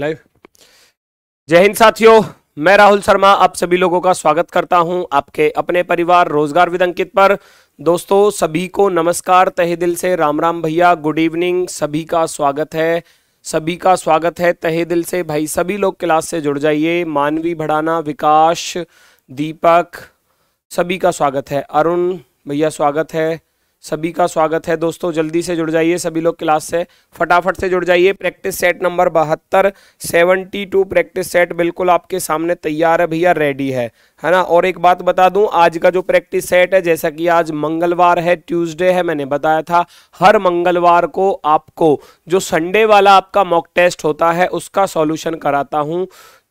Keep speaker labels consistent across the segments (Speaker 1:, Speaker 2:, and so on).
Speaker 1: live जय हिंद साथियों मैं राहुल शर्मा आप सभी लोगों
Speaker 2: का स्वागत करता हूं आपके अपने परिवार रोजगार विद अंकित पर दोस्तों सभी को नमस्कार तहे दिल से राम राम भैया गुड इवनिंग सभी का स्वागत है सभी का स्वागत है तहे दिल से भाई सभी लोग क्लास से जुड़ जाइए मानवी भड़ाना विकास दीपक सभी का स्वागत है अरुण भैया स्वागत है सभी का स्वागत है दोस्तों जल्दी से जुड़ जाइए सभी लोग क्लास से फटाफट से जुड़ जाइए प्रैक्टिस सेट नंबर बहत्तर सेवेंटी टू प्रैक्टिस सेट बिल्कुल आपके सामने तैयार है भैया रेडी है है ना और एक बात बता दूं आज का जो प्रैक्टिस सेट है जैसा कि आज मंगलवार है ट्यूसडे है मैंने बताया था हर मंगलवार को आपको जो संडे वाला आपका मॉक टेस्ट होता है उसका सॉल्यूशन कराता हूँ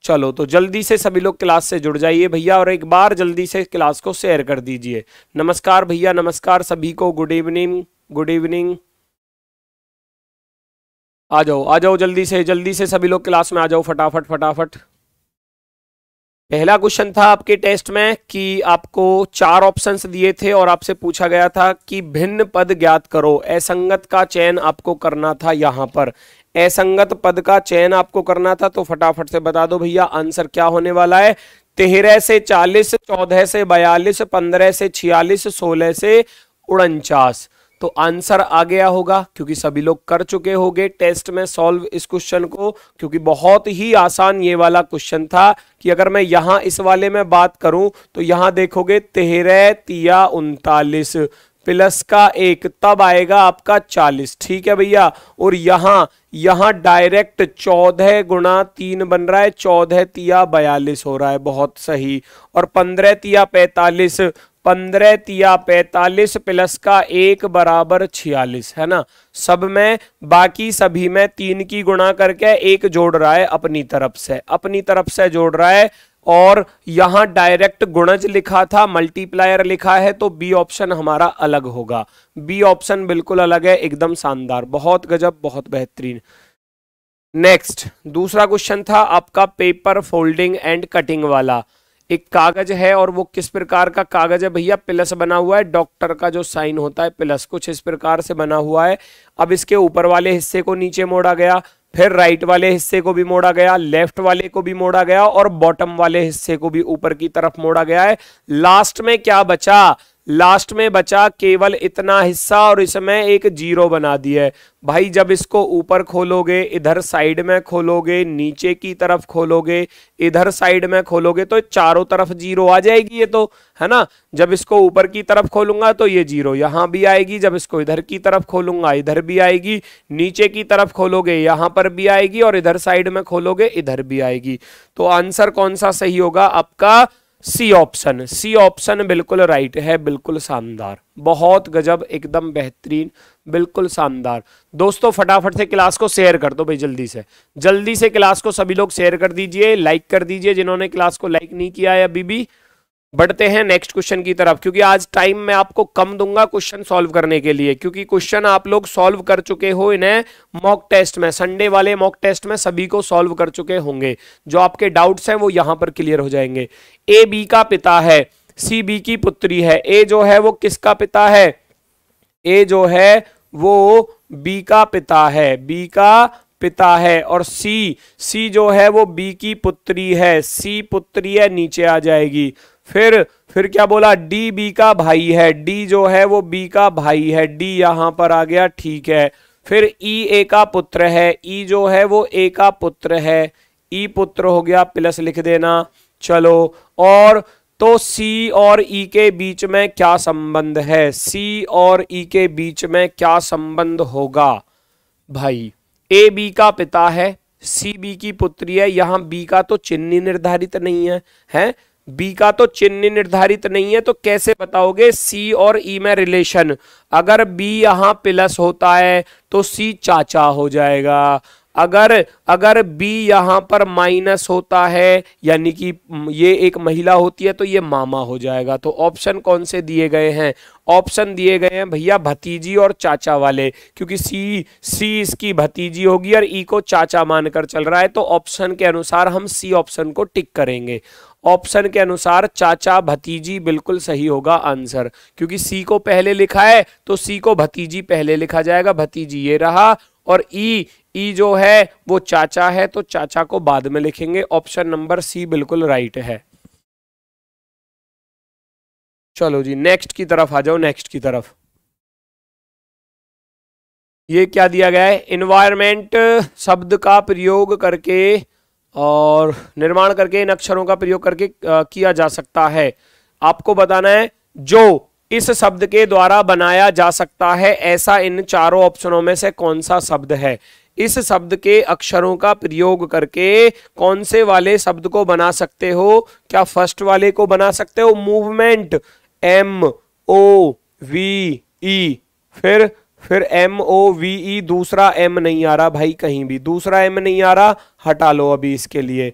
Speaker 2: चलो तो जल्दी से सभी लोग क्लास से जुड़ जाइए भैया और एक बार जल्दी से क्लास को शेयर कर दीजिए नमस्कार भैया नमस्कार सभी को गुड इवनिंग गुड इवनिंग आ जाओ आ जाओ जल्दी से जल्दी से सभी लोग क्लास में आ जाओ फटाफट फटाफट पहला क्वेश्चन था आपके टेस्ट में कि आपको चार ऑप्शंस दिए थे और आपसे पूछा गया था कि भिन्न पद ज्ञात करो असंगत का चयन आपको करना था यहां पर असंगत पद का चयन आपको करना था तो फटाफट से बता दो भैया आंसर क्या होने वाला है तेरह से चालीस चौदह से बयालीस पंद्रह से छियालीस सोलह से उनचास तो आंसर आ गया होगा क्योंकि सभी लोग कर चुके होंगे टेस्ट में सॉल्व इस क्वेश्चन को क्योंकि बहुत ही आसान ये वाला क्वेश्चन था कि अगर मैं यहां इस वाले में बात करूं तो यहां देखोगे तेरह तिया उनतालीस प्लस का एक तब आएगा आपका चालीस ठीक है भैया और यहाँ यहाँ डायरेक्ट चौदह गुणा तीन बन रहा है चौदह तिया बयालीस हो रहा है बहुत सही और पंद्रह तिया पैतालीस पंद्रह तिया पैतालीस प्लस का एक बराबर छियालीस है ना सब में बाकी सभी में तीन की गुणा करके एक जोड़ रहा है अपनी तरफ से अपनी तरफ से जोड़ रहा है और यहां डायरेक्ट गुणज लिखा था मल्टीप्लायर लिखा है तो बी ऑप्शन हमारा अलग होगा बी ऑप्शन बिल्कुल अलग है एकदम शानदार बहुत गजब बहुत बेहतरीन नेक्स्ट दूसरा क्वेश्चन था आपका पेपर फोल्डिंग एंड कटिंग वाला एक कागज है और वो किस प्रकार का कागज है भैया प्लस बना हुआ है डॉक्टर का जो साइन होता है प्लस कुछ इस प्रकार से बना हुआ है अब इसके ऊपर वाले हिस्से को नीचे मोड़ा गया फिर राइट वाले हिस्से को भी मोड़ा गया लेफ्ट वाले को भी मोड़ा गया और बॉटम वाले हिस्से को भी ऊपर की तरफ मोड़ा गया है लास्ट में क्या बचा लास्ट में बचा केवल इतना हिस्सा और इसमें एक जीरो बना दिया है भाई जब इसको ऊपर खोलोगे इधर साइड में खोलोगे नीचे की तरफ खोलोगे इधर साइड में खोलोगे तो चारों तरफ जीरो आ जाएगी ये तो है ना जब इसको ऊपर की तरफ खोलूंगा तो ये जीरो यहां भी आएगी जब इसको इधर की तरफ खोलूंगा इधर भी आएगी नीचे की तरफ खोलोगे यहां पर भी आएगी और इधर साइड में खोलोगे इधर भी आएगी तो आंसर कौन सा सही होगा आपका सी ऑप्शन सी ऑप्शन बिल्कुल राइट है बिल्कुल शानदार बहुत गजब एकदम बेहतरीन बिल्कुल शानदार दोस्तों फटाफट से क्लास को शेयर कर दो भाई जल्दी से जल्दी से क्लास को सभी लोग शेयर कर दीजिए लाइक कर दीजिए जिन्होंने क्लास को लाइक नहीं किया है अभी भी बढ़ते हैं नेक्स्ट क्वेश्चन की तरफ क्योंकि आज टाइम मैं आपको कम दूंगा क्वेश्चन सॉल्व करने के लिए क्योंकि क्वेश्चन आप लोग सॉल्व कर चुके हो इन्हें मॉक टेस्ट में संडे वाले मॉक टेस्ट में सभी को सॉल्व कर चुके होंगे जो आपके डाउट्स हैं वो यहां पर क्लियर हो जाएंगे ए बी का पिता है सी बी की पुत्री है ए जो है वो किसका पिता है ए जो है वो बी का पिता है बी का पिता है और सी सी जो है वो बी की पुत्री है सी पुत्री है नीचे आ जाएगी फिर फिर क्या बोला डी बी का भाई है डी जो है वो बी का भाई है डी यहां पर आ गया ठीक है फिर ई ए का पुत्र है ई जो है वो ए का पुत्र है ई पुत्र हो गया प्लस लिख देना चलो और तो सी और ई के बीच में क्या संबंध है सी और ई के बीच में क्या संबंध होगा भाई ए बी का पिता है सी बी की पुत्री है यहां बी का तो चिन्ह निर्धारित नहीं है हैं बी का तो चिन्ह निर्धारित नहीं है तो कैसे बताओगे सी और ई e में रिलेशन अगर बी यहां प्लस होता है तो सी चाचा हो जाएगा अगर अगर बी यहाँ पर माइनस होता है यानी कि ये एक महिला होती है तो ये मामा हो जाएगा तो ऑप्शन कौन से दिए गए हैं ऑप्शन दिए गए हैं भैया भतीजी और चाचा वाले क्योंकि सी सी इसकी भतीजी होगी और ई e को चाचा मानकर चल रहा है तो ऑप्शन के अनुसार हम सी ऑप्शन को टिक करेंगे ऑप्शन के अनुसार चाचा भतीजी बिल्कुल सही होगा आंसर क्योंकि सी को पहले लिखा है तो सी को भतीजी पहले लिखा जाएगा भतीजी ये रहा और ई ई जो है वो चाचा है तो चाचा को बाद में लिखेंगे ऑप्शन नंबर सी बिल्कुल राइट है
Speaker 1: चलो जी नेक्स्ट की तरफ आ जाओ नेक्स्ट की तरफ ये क्या दिया गया है इन्वायरमेंट शब्द का
Speaker 2: प्रयोग करके और निर्माण करके इन अक्षरों का प्रयोग करके किया जा सकता है आपको बताना है जो इस शब्द के द्वारा बनाया जा सकता है ऐसा इन चारों ऑप्शनों में से कौन सा शब्द है इस शब्द के अक्षरों का प्रयोग करके कौन से वाले शब्द को बना सकते हो क्या फर्स्ट वाले को बना सकते हो movement M O V E फिर फिर एम ओ वी ई दूसरा एम नहीं आ रहा भाई कहीं भी दूसरा एम नहीं आ रहा हटा लो अभी इसके लिए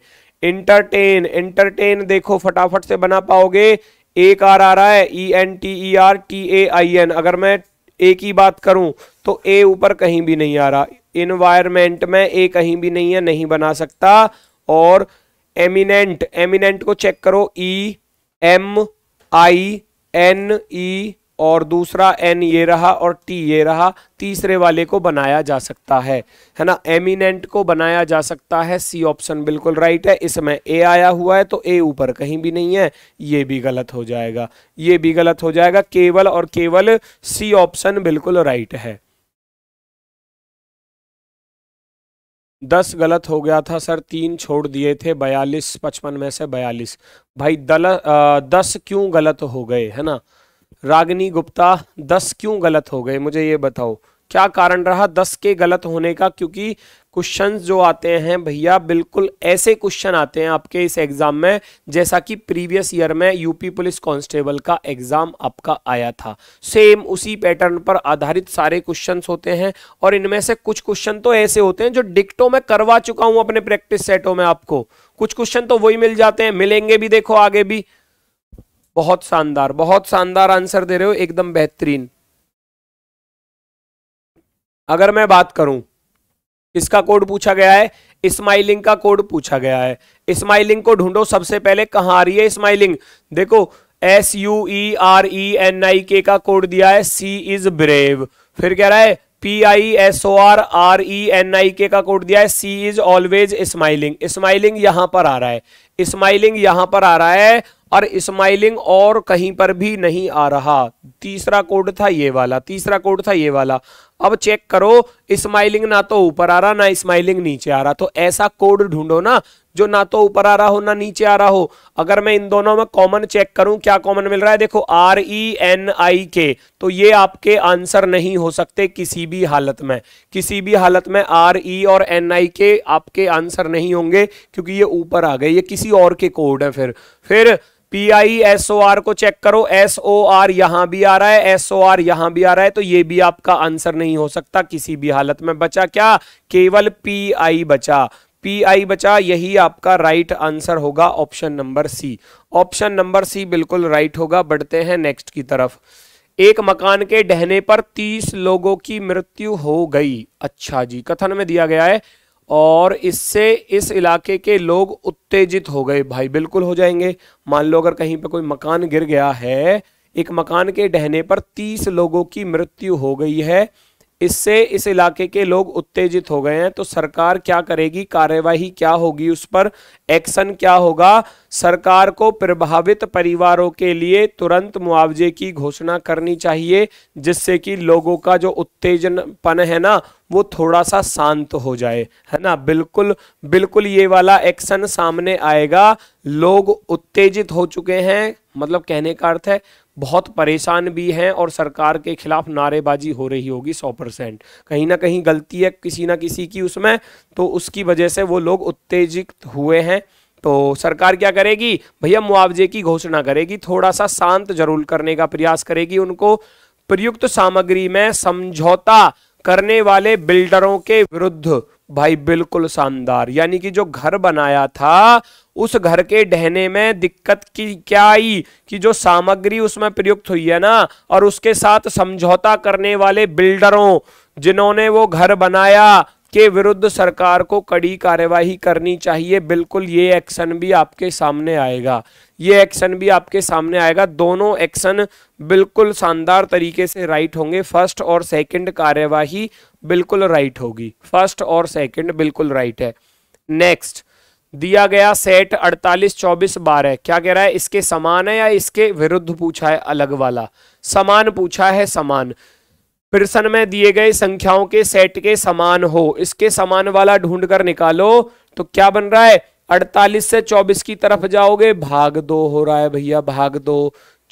Speaker 2: इंटरटेन इंटरटेन देखो फटाफट से बना पाओगे एक आर आ रहा है E N T E R T A I N अगर मैं ए की बात करूं तो ए ऊपर कहीं भी नहीं आ रहा इन्वायरमेंट में ए कहीं भी नहीं है नहीं बना सकता और एमिनेंट एमिनेंट को चेक करो E M I N E और दूसरा एन ये रहा और टी ये रहा तीसरे वाले को बनाया जा सकता है है ना एमिनेंट को बनाया जा सकता है सी ऑप्शन बिल्कुल राइट है इसमें ए आया हुआ है तो ए ऊपर कहीं भी नहीं है ये भी गलत हो जाएगा ये भी गलत हो जाएगा केवल और केवल सी ऑप्शन बिल्कुल राइट है दस गलत हो गया था सर तीन छोड़ दिए थे बयालीस पचपन में से बयालीस भाई दल दस क्यों गलत हो गए है ना रागनी गुप्ता दस क्यों गलत हो गए मुझे ये बताओ क्या कारण रहा दस के गलत होने का क्योंकि क्वेश्चन जो आते हैं भैया बिल्कुल ऐसे क्वेश्चन आते हैं आपके इस एग्ज़ाम में जैसा कि प्रीवियस ईयर में यूपी पुलिस कांस्टेबल का एग्ज़ाम आपका आया था सेम उसी पैटर्न पर आधारित सारे क्वेश्चंस होते हैं और इनमें से कुछ क्वेश्चन तो ऐसे होते हैं जो डिक्टो में करवा चुका हूं अपने प्रैक्टिस सेटों में आपको कुछ क्वेश्चन तो वही मिल जाते हैं मिलेंगे भी देखो आगे भी बहुत शानदार बहुत शानदार आंसर दे रहे हो एकदम बेहतरीन अगर मैं बात करूं किसका कोड पूछा गया है स्माइलिंग का कोड पूछा गया है स्माइलिंग को ढूंढो सबसे पहले कहां आ रही है स्माइलिंग देखो S U E R E N I K का कोड दिया है सी इज ब्रेव फिर कह रहा है P I S O R R E N I K का कोड दिया है C is always smiling smiling यहां पर आ रहा है स्माइलिंग यहां पर आ रहा है और स्माइलिंग और कहीं पर भी नहीं आ रहा तीसरा कोड था ये वाला तीसरा कोड था ये वाला अब चेक करो स्माइलिंग ना तो ऊपर आ रहा ना स्माइलिंग नीचे आ रहा तो ऐसा कोड ढूंढो ना जो ना तो ऊपर आ रहा हो ना नीचे आ रहा हो अगर मैं इन दोनों में कॉमन चेक करूं क्या कॉमन मिल रहा है देखो आर ई एन आई के तो ये आपके आंसर नहीं हो सकते किसी भी हालत में किसी भी हालत में आर ई e और एन आई के आपके आंसर नहीं होंगे क्योंकि ये ऊपर आ गए ये किसी और के कोड है फिर फिर P I S O R को चेक करो एस ओ आर यहां भी आ रहा है एस ओ आर यहां भी आ रहा है तो ये भी आपका आंसर नहीं हो सकता किसी भी हालत में बचा क्या केवल पी आई बचा पी आई बचा यही आपका राइट आंसर होगा option number C option number C बिल्कुल राइट होगा बढ़ते हैं नेक्स्ट की तरफ एक मकान के ढहने पर तीस लोगों की मृत्यु हो गई अच्छा जी कथन में दिया गया है और इससे इस इलाके के लोग उत्तेजित हो गए भाई बिल्कुल हो जाएंगे मान लो अगर कहीं पर कोई मकान गिर गया है एक मकान के ढहने पर तीस लोगों की मृत्यु हो गई है इससे इस इलाके के लोग उत्तेजित हो गए हैं तो सरकार क्या करेगी कार्यवाही क्या होगी उस पर एक्शन क्या होगा सरकार को प्रभावित परिवारों के लिए तुरंत मुआवजे की घोषणा करनी चाहिए जिससे कि लोगों का जो उत्तेजनपन है ना वो थोड़ा सा शांत हो जाए है ना बिल्कुल बिल्कुल ये वाला एक्शन सामने आएगा लोग उत्तेजित हो चुके हैं मतलब कहने का अर्थ है बहुत परेशान भी हैं और सरकार के खिलाफ नारेबाजी हो रही होगी सौ परसेंट कहीं ना कहीं गलती है किसी ना किसी की उसमें तो उसकी वजह से वो लोग उत्तेजित हुए हैं तो सरकार क्या करेगी भैया मुआवजे की घोषणा करेगी थोड़ा सा शांत जरूर करने का प्रयास करेगी उनको प्रयुक्त सामग्री में समझौता करने वाले बिल्डरों के विरुद्ध भाई बिल्कुल शानदार यानी कि जो घर बनाया था उस घर के ढहने में दिक्कत की क्या आई कि जो सामग्री उसमें प्रयुक्त हुई है ना और उसके साथ समझौता करने वाले बिल्डरों जिन्होंने वो घर बनाया के विरुद्ध सरकार को कड़ी कार्यवाही करनी चाहिए बिल्कुल ये एक्शन भी आपके सामने आएगा ये एक्शन भी आपके सामने आएगा दोनों एक्शन बिल्कुल शानदार तरीके से राइट होंगे फर्स्ट और सेकंड कार्यवाही बिल्कुल राइट होगी फर्स्ट और सेकंड बिल्कुल राइट है नेक्स्ट दिया गया सेट अड़तालीस चौबीस बारह क्या कह रहा है इसके समान है या इसके विरुद्ध पूछा है अलग वाला समान पूछा है समान प्रश्न में दिए गए संख्याओं के सेट के समान हो इसके समान वाला ढूंढकर निकालो तो क्या बन रहा है 48 से 24 की तरफ जाओगे भाग दो हो रहा है भैया भाग दो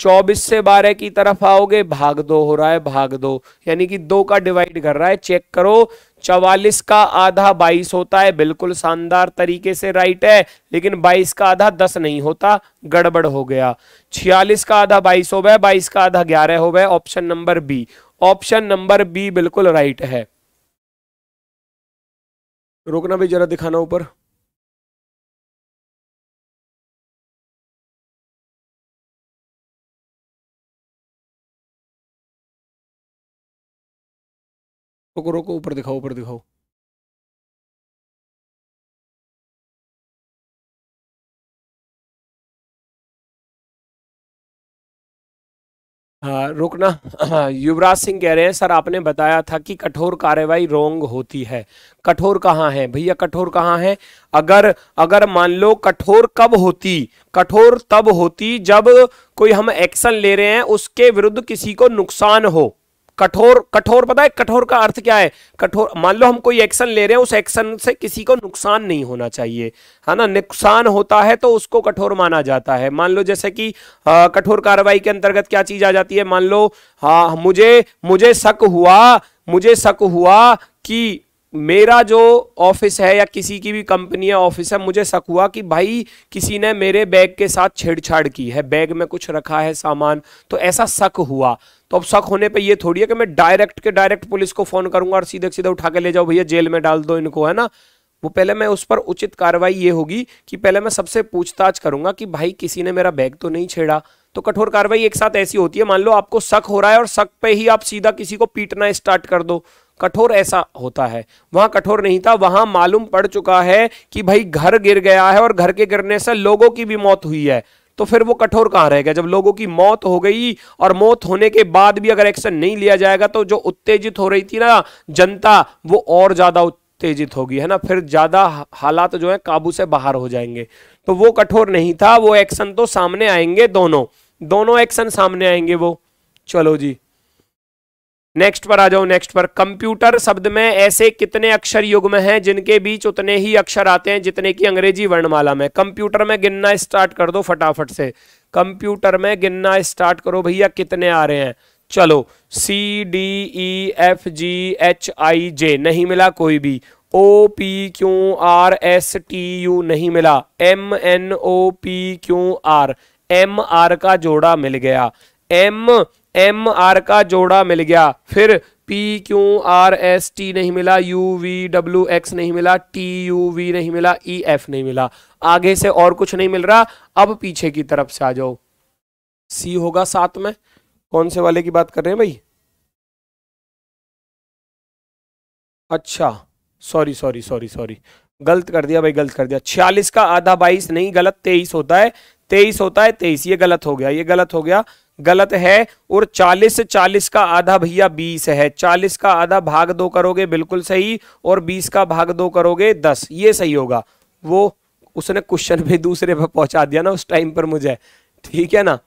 Speaker 2: 24 से 12 की तरफ आओगे भाग दो हो रहा है भाग दो यानी कि दो का डिवाइड कर रहा है चेक करो 44 का आधा 22 होता है बिल्कुल शानदार तरीके से राइट है लेकिन 22 का आधा 10 नहीं होता गड़बड़ हो गया 46 का आधा 22 हो गया 22 का आधा 11 हो गया option number B option number
Speaker 1: B बिल्कुल राइट है रोकना भी जरा दिखाना ऊपर रोको रोको ऊपर दिखाओ ऊपर दिखाओ हाँ रुकना युवराज सिंह कह रहे हैं सर
Speaker 2: आपने बताया था कि कठोर कार्रवाई रोंग होती है कठोर कहाँ है भैया कठोर कहाँ है अगर अगर मान लो कठोर कब होती कठोर तब होती जब कोई हम एक्शन ले रहे हैं उसके विरुद्ध किसी को नुकसान हो कठोर कठोर पता है कठोर का अर्थ क्या है कठोर मान लो हम कोई एक्शन ले रहे हैं उस एक्शन से किसी को नुकसान नहीं होना चाहिए है ना नुकसान होता है तो उसको कठोर माना जाता है मान लो जैसे कि कठोर कार्रवाई के अंतर्गत क्या चीज आ जाती है मान लो हाँ मुझे मुझे शक हुआ मुझे शक हुआ कि मेरा जो ऑफिस है या किसी की भी कंपनी या ऑफिस है मुझे शक हुआ कि भाई किसी ने मेरे बैग के साथ छेड़छाड़ की है बैग में कुछ रखा है सामान तो ऐसा शक हुआ तो अब शक होने पे ये थोड़ी है कि मैं डायरेक्ट के डायरेक्ट पुलिस को फोन करूंगा और सीधे सीधे उठा के ले जाओ भैया जेल में डाल दो इनको है ना वो पहले मैं उस पर उचित कार्रवाई ये होगी कि पहले मैं सबसे पूछताछ करूंगा कि भाई किसी ने मेरा बैग तो नहीं छेड़ा तो कठोर कार्रवाई एक साथ ऐसी होती है मान लो आपको शक हो रहा है और शक पे ही आप सीधा किसी को पीटना स्टार्ट कर दो कठोर ऐसा होता है वहां कठोर नहीं था वहां मालूम पड़ चुका है कि भाई घर गिर गया है और घर के गिरने से लोगों की भी मौत हुई है तो फिर वो कठोर कहां रहेगा जब लोगों की मौत हो गई और मौत होने के बाद भी अगर एक्शन नहीं लिया जाएगा तो जो उत्तेजित हो रही थी ना जनता वो और ज़्यादा उत्तेजित होगी है ना फिर ज़्यादा हालात तो जो है काबू से बाहर हो जाएंगे तो वो कठोर नहीं था वो एक्शन तो सामने आएंगे दोनों दोनों एक्शन सामने आएंगे वो चलो जी नेक्स्ट पर आ जाओ नेक्स्ट पर कंप्यूटर शब्द में ऐसे कितने अक्षर युग में हैं जिनके बीच उतने ही अक्षर आते हैं जितने की अंग्रेजी वर्णमाला में कंप्यूटर में गिनना स्टार्ट कर दो फटाफट से कंप्यूटर में गिनना स्टार्ट करो भैया कितने आ रहे हैं चलो C D E F G H I J नहीं मिला कोई भी O P Q R S T U नहीं मिला M N O P Q R M R का जोड़ा मिल गया एम एम आर का जोड़ा मिल गया फिर P Q R S T नहीं मिला यू वी डब्ल्यू एक्स नहीं मिला टी यू वी नहीं मिला ई e एफ नहीं मिला आगे से और कुछ नहीं मिल रहा अब पीछे की तरफ से आ जाओ सी होगा साथ में कौन से वाले की बात कर रहे हैं भाई अच्छा सॉरी सॉरी सॉरी सॉरी गलत कर दिया भाई गलत कर दिया छियालीस का आधा बाईस नहीं गलत तेईस होता है तेईस होता है तेईस ये गलत हो गया ये गलत हो गया गलत है और 40 से 40 का आधा भैया 20 है 40 का आधा भाग दो करोगे बिल्कुल सही और 20 का भाग दो करोगे 10 ये सही होगा वो उसने क्वेश्चन भी दूसरे पर पहुंचा दिया ना उस टाइम पर मुझे ठीक है ना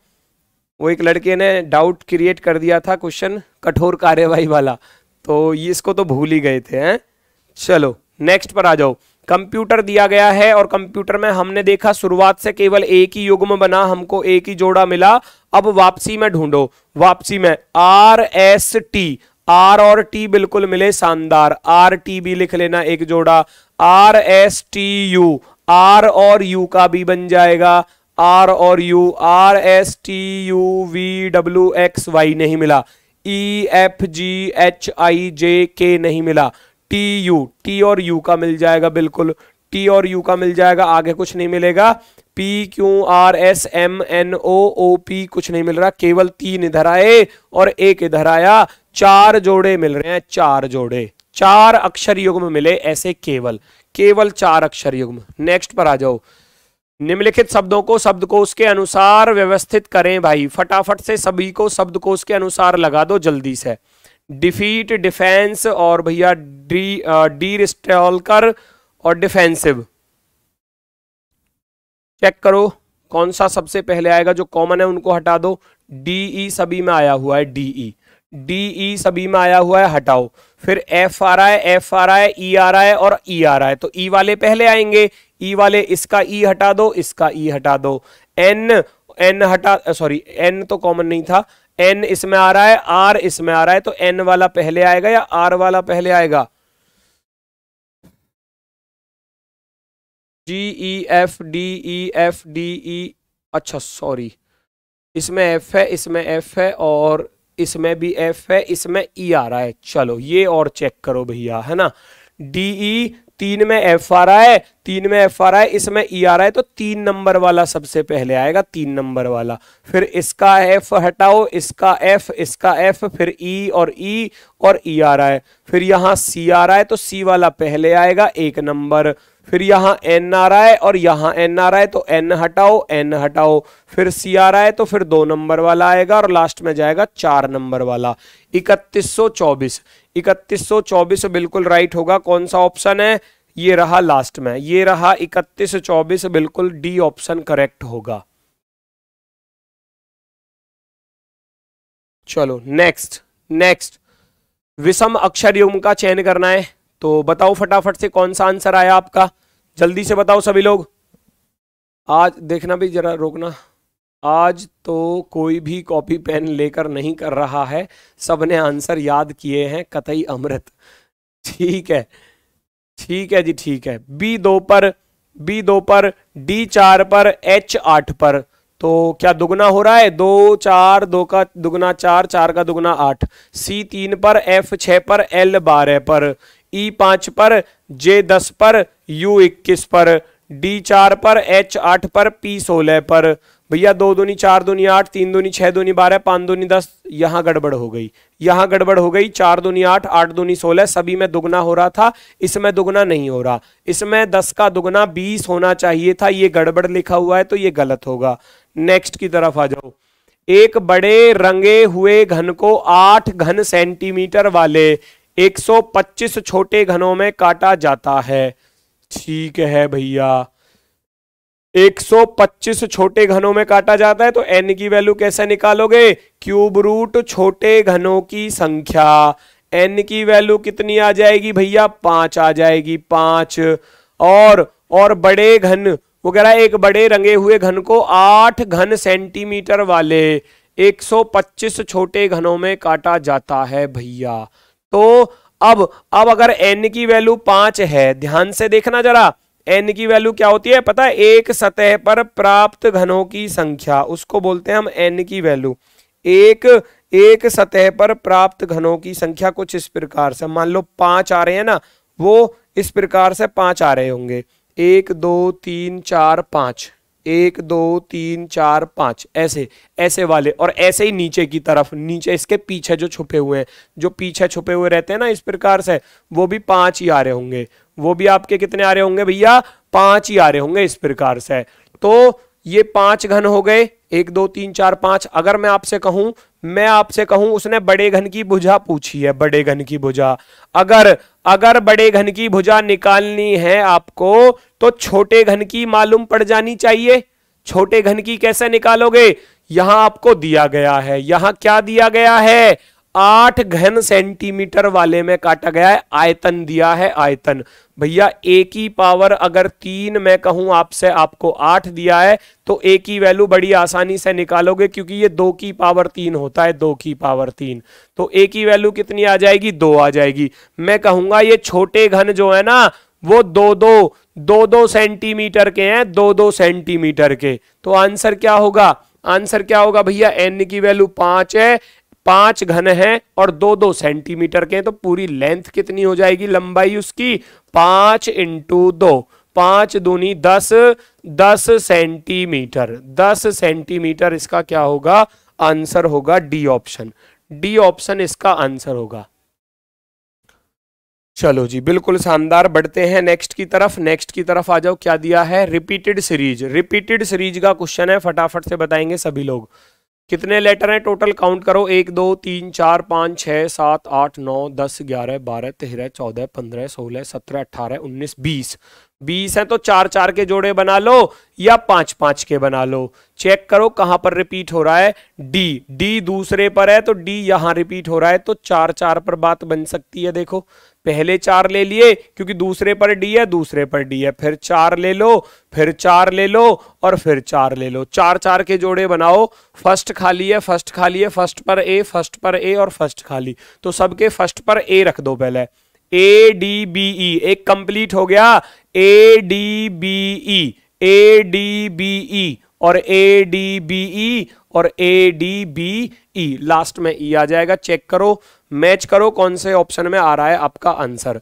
Speaker 2: वो एक लड़के ने डाउट क्रिएट कर दिया था क्वेश्चन कठोर कार्यवाही वाला तो ये इसको तो भूल ही गए थे हैं चलो नेक्स्ट पर आ जाओ कंप्यूटर दिया गया है और कंप्यूटर में हमने देखा शुरुआत से केवल एक ही युग्म बना हमको एक ही जोड़ा मिला अब वापसी में ढूंढो वापसी में आर एस टी आर और टी बिल्कुल मिले शानदार आर टी भी लिख लेना एक जोड़ा R S T U R और यू का भी बन जाएगा आर और U R S T U V W X Y नहीं मिला ई F G H I J K नहीं मिला टी यू टी और यू का मिल जाएगा बिल्कुल टी और यू का मिल जाएगा आगे कुछ नहीं मिलेगा P Q R S M N O O P कुछ नहीं मिल रहा केवल तीन इधर आए और एक इधर आया चार जोड़े मिल रहे हैं चार जोड़े चार अक्षर युग्म मिले ऐसे केवल केवल चार अक्षर युग्म नेक्स्ट पर आ जाओ निम्नलिखित शब्दों को शब्द को के अनुसार व्यवस्थित करें भाई फटाफट से सभी को शब्द को के अनुसार लगा दो जल्दी से डिफीट डिफेंस और भैया डी डी रिस्टॉल और डिफेंसिव चेक करो कौन सा सबसे पहले आएगा जो कॉमन है उनको हटा दो डी ई e सभी में आया हुआ है डी ई डी ई सभी में आया हुआ है हटाओ फिर एफ आ रहा है एफ आ रहा है ई e आ रहा है और ई e आ रहा है तो ई e वाले पहले आएंगे ई e वाले इसका ई e हटा दो इसका ई हटा दो एन एन हटा सॉरी एन तो कॉमन नहीं था एन इसमें आ रहा है आर इसमें आ रहा है तो एन वाला पहले आएगा या आर वाला पहले आएगा G E F D E F D E अच्छा सॉरी इसमें एफ है इसमें एफ है और इसमें भी एफ है इसमें ई e आ रहा है चलो ये और चेक करो भैया है ना डी ई e, तीन में एफ आ रहा है तीन में एफ आ रहा है इसमें ई e आ रहा है तो तीन नंबर वाला सबसे पहले आएगा तीन नंबर वाला फिर इसका एफ हटाओ इसका एफ इसका एफ फिर ई और ई और ई आ रहा है फिर यहां सी आ रहा है तो सी वाला पहले आएगा एक नंबर फिर यहां एन आ रहा है और यहां एन आ रहा है तो एन हटाओ एन हटाओ फिर सी आ रहा है तो फिर दो नंबर वाला आएगा और लास्ट में जाएगा चार नंबर वाला इकतीस सौ चौबीस इकतीस सौ चौबीस बिल्कुल राइट होगा कौन सा ऑप्शन है ये रहा लास्ट में ये
Speaker 1: रहा इकतीस चौबीस बिल्कुल डी ऑप्शन करेक्ट होगा चलो नेक्स्ट नेक्स्ट
Speaker 2: विषम अक्षर युग्म का चयन करना है तो बताओ फटाफट से कौन सा आंसर आया आपका जल्दी से बताओ सभी लोग आज देखना भी जरा रोकना आज तो कोई भी कॉपी पेन लेकर नहीं कर रहा है सब ने आंसर याद किए हैं कतई अमृत ठीक है ठीक है जी ठीक है बी दो पर बी दो पर डी चार पर एच आठ पर तो क्या दुगना हो रहा है दो चार दो का दुगना चार चार का दुगना आठ सी तीन पर एफ छ पर एल बारह पर ई e पांच पर जे दस पर यू इक्कीस पर डी चार पर एच आठ पर पी सोलह पर भैया दो दूनी चार दूनी आठ तीन दूनी छह दूनी बारह पांच दूनी दस यहां गड़बड़ हो गई यहां गड़बड़ हो गई चार दूनी आठ आठ दूनी सोलह सभी में दुगना हो रहा था इसमें दुगना नहीं हो रहा इसमें दस का दुगना बीस होना चाहिए था ये गड़बड़ लिखा हुआ है तो ये गलत होगा नेक्स्ट की तरफ आ जाओ एक बड़े रंगे हुए घन को आठ घन सेंटीमीटर वाले 125 छोटे घनों में काटा जाता है ठीक है भैया 125 छोटे घनों में काटा जाता है तो एन की वैल्यू कैसे निकालोगे क्यूब रूट छोटे घनों की संख्या एन की वैल्यू कितनी आ जाएगी भैया पांच आ जाएगी पांच और और बड़े घन वो कह रहा है एक बड़े रंगे हुए घन को आठ घन सेंटीमीटर वाले 125 छोटे घनों में काटा जाता है भैया तो अब अब अगर एन की वैल्यू पांच है ध्यान से देखना जरा एन की वैल्यू क्या होती है पता है एक सतह पर प्राप्त घनों की संख्या उसको बोलते हैं हम एन की वैल्यू एक एक सतह पर प्राप्त घनों की संख्या कुछ इस प्रकार से मान लो पांच आ रहे हैं ना वो इस प्रकार से पांच आ रहे होंगे एक दो तीन चार पांच एक दो तीन चार पांच ऐसे ऐसे वाले और ऐसे ही नीचे की तरफ नीचे इसके पीछे जो छुपे हुए हैं जो पीछे छुपे हुए रहते हैं ना इस प्रकार से वो भी पांच ही आ रहे होंगे वो भी आपके कितने आ रहे होंगे भैया पांच ही आ रहे होंगे इस प्रकार से तो ये पांच घन हो गए एक दो तीन चार पांच अगर मैं आपसे कहूं मैं आपसे कहूं उसने बड़े घन की भुजा पूछी है बड़े घन की भुजा अगर अगर बड़े घन की भुजा निकालनी है आपको तो छोटे घन की मालूम पड़ जानी चाहिए छोटे घन की कैसे निकालोगे यहां आपको दिया गया है यहां क्या दिया गया है आठ घन सेंटीमीटर वाले में काटा गया है आयतन दिया है आयतन भैया ए की पावर अगर तीन मैं कहूं आपसे आपको आठ दिया है तो ए की वैल्यू बड़ी आसानी से निकालोगे क्योंकि ये दो की पावर तीन होता है दो की पावर तीन तो ए की वैल्यू कितनी आ जाएगी दो आ जाएगी मैं कहूंगा ये छोटे घन जो है ना वो दो दो दो दो सेंटीमीटर के हैं दो दो सेंटीमीटर के तो आंसर क्या होगा आंसर क्या होगा भैया एन की वैल्यू पांच है पांच घन है और दो दो सेंटीमीटर के हैं तो पूरी लेंथ कितनी हो जाएगी लंबाई उसकी पांच इंटू दो पांच दूनी दस दस सेंटीमीटर दस सेंटीमीटर इसका क्या होगा आंसर होगा डी ऑप्शन डी ऑप्शन इसका आंसर होगा चलो जी बिल्कुल शानदार बढ़ते हैं नेक्स्ट की तरफ नेक्स्ट की तरफ आ जाओ क्या दिया है रिपीटेड सीरीज रिपीटेड सीरीज का क्वेश्चन है फटाफट से बताएंगे सभी लोग कितने लेटर हैं टोटल काउंट करो एक दो तीन चार पाँच छः सात आठ नौ दस ग्यारह बारह तेरह चौदह पंद्रह सोलह सत्रह अट्ठारह उन्नीस बीस बीस हैं तो चार चार के जोड़े बना लो या पांच पांच के बना लो चेक करो कहां पर रिपीट हो रहा है डी डी दूसरे पर है तो डी यहां रिपीट हो रहा है तो चार चार पर बात बन सकती है देखो पहले चार ले लिए क्योंकि दूसरे पर डी है दूसरे पर डी है फिर चार ले लो फिर चार ले लो और फिर चार ले लो चार चार के जोड़े बनाओ फर्स्ट खाली है फर्स्ट खाली है फर्स्ट पर ए फर्स्ट पर ए और फर्स्ट खाली तो सबके फर्स्ट पर ए रख दो पहले ए डी बी ई एक कंप्लीट हो गया A D B E A D B E और ए डी बी ई और A D B E last में ई e आ जाएगा चेक करो मैच करो कौन से ऑप्शन में आ रहा है आपका answer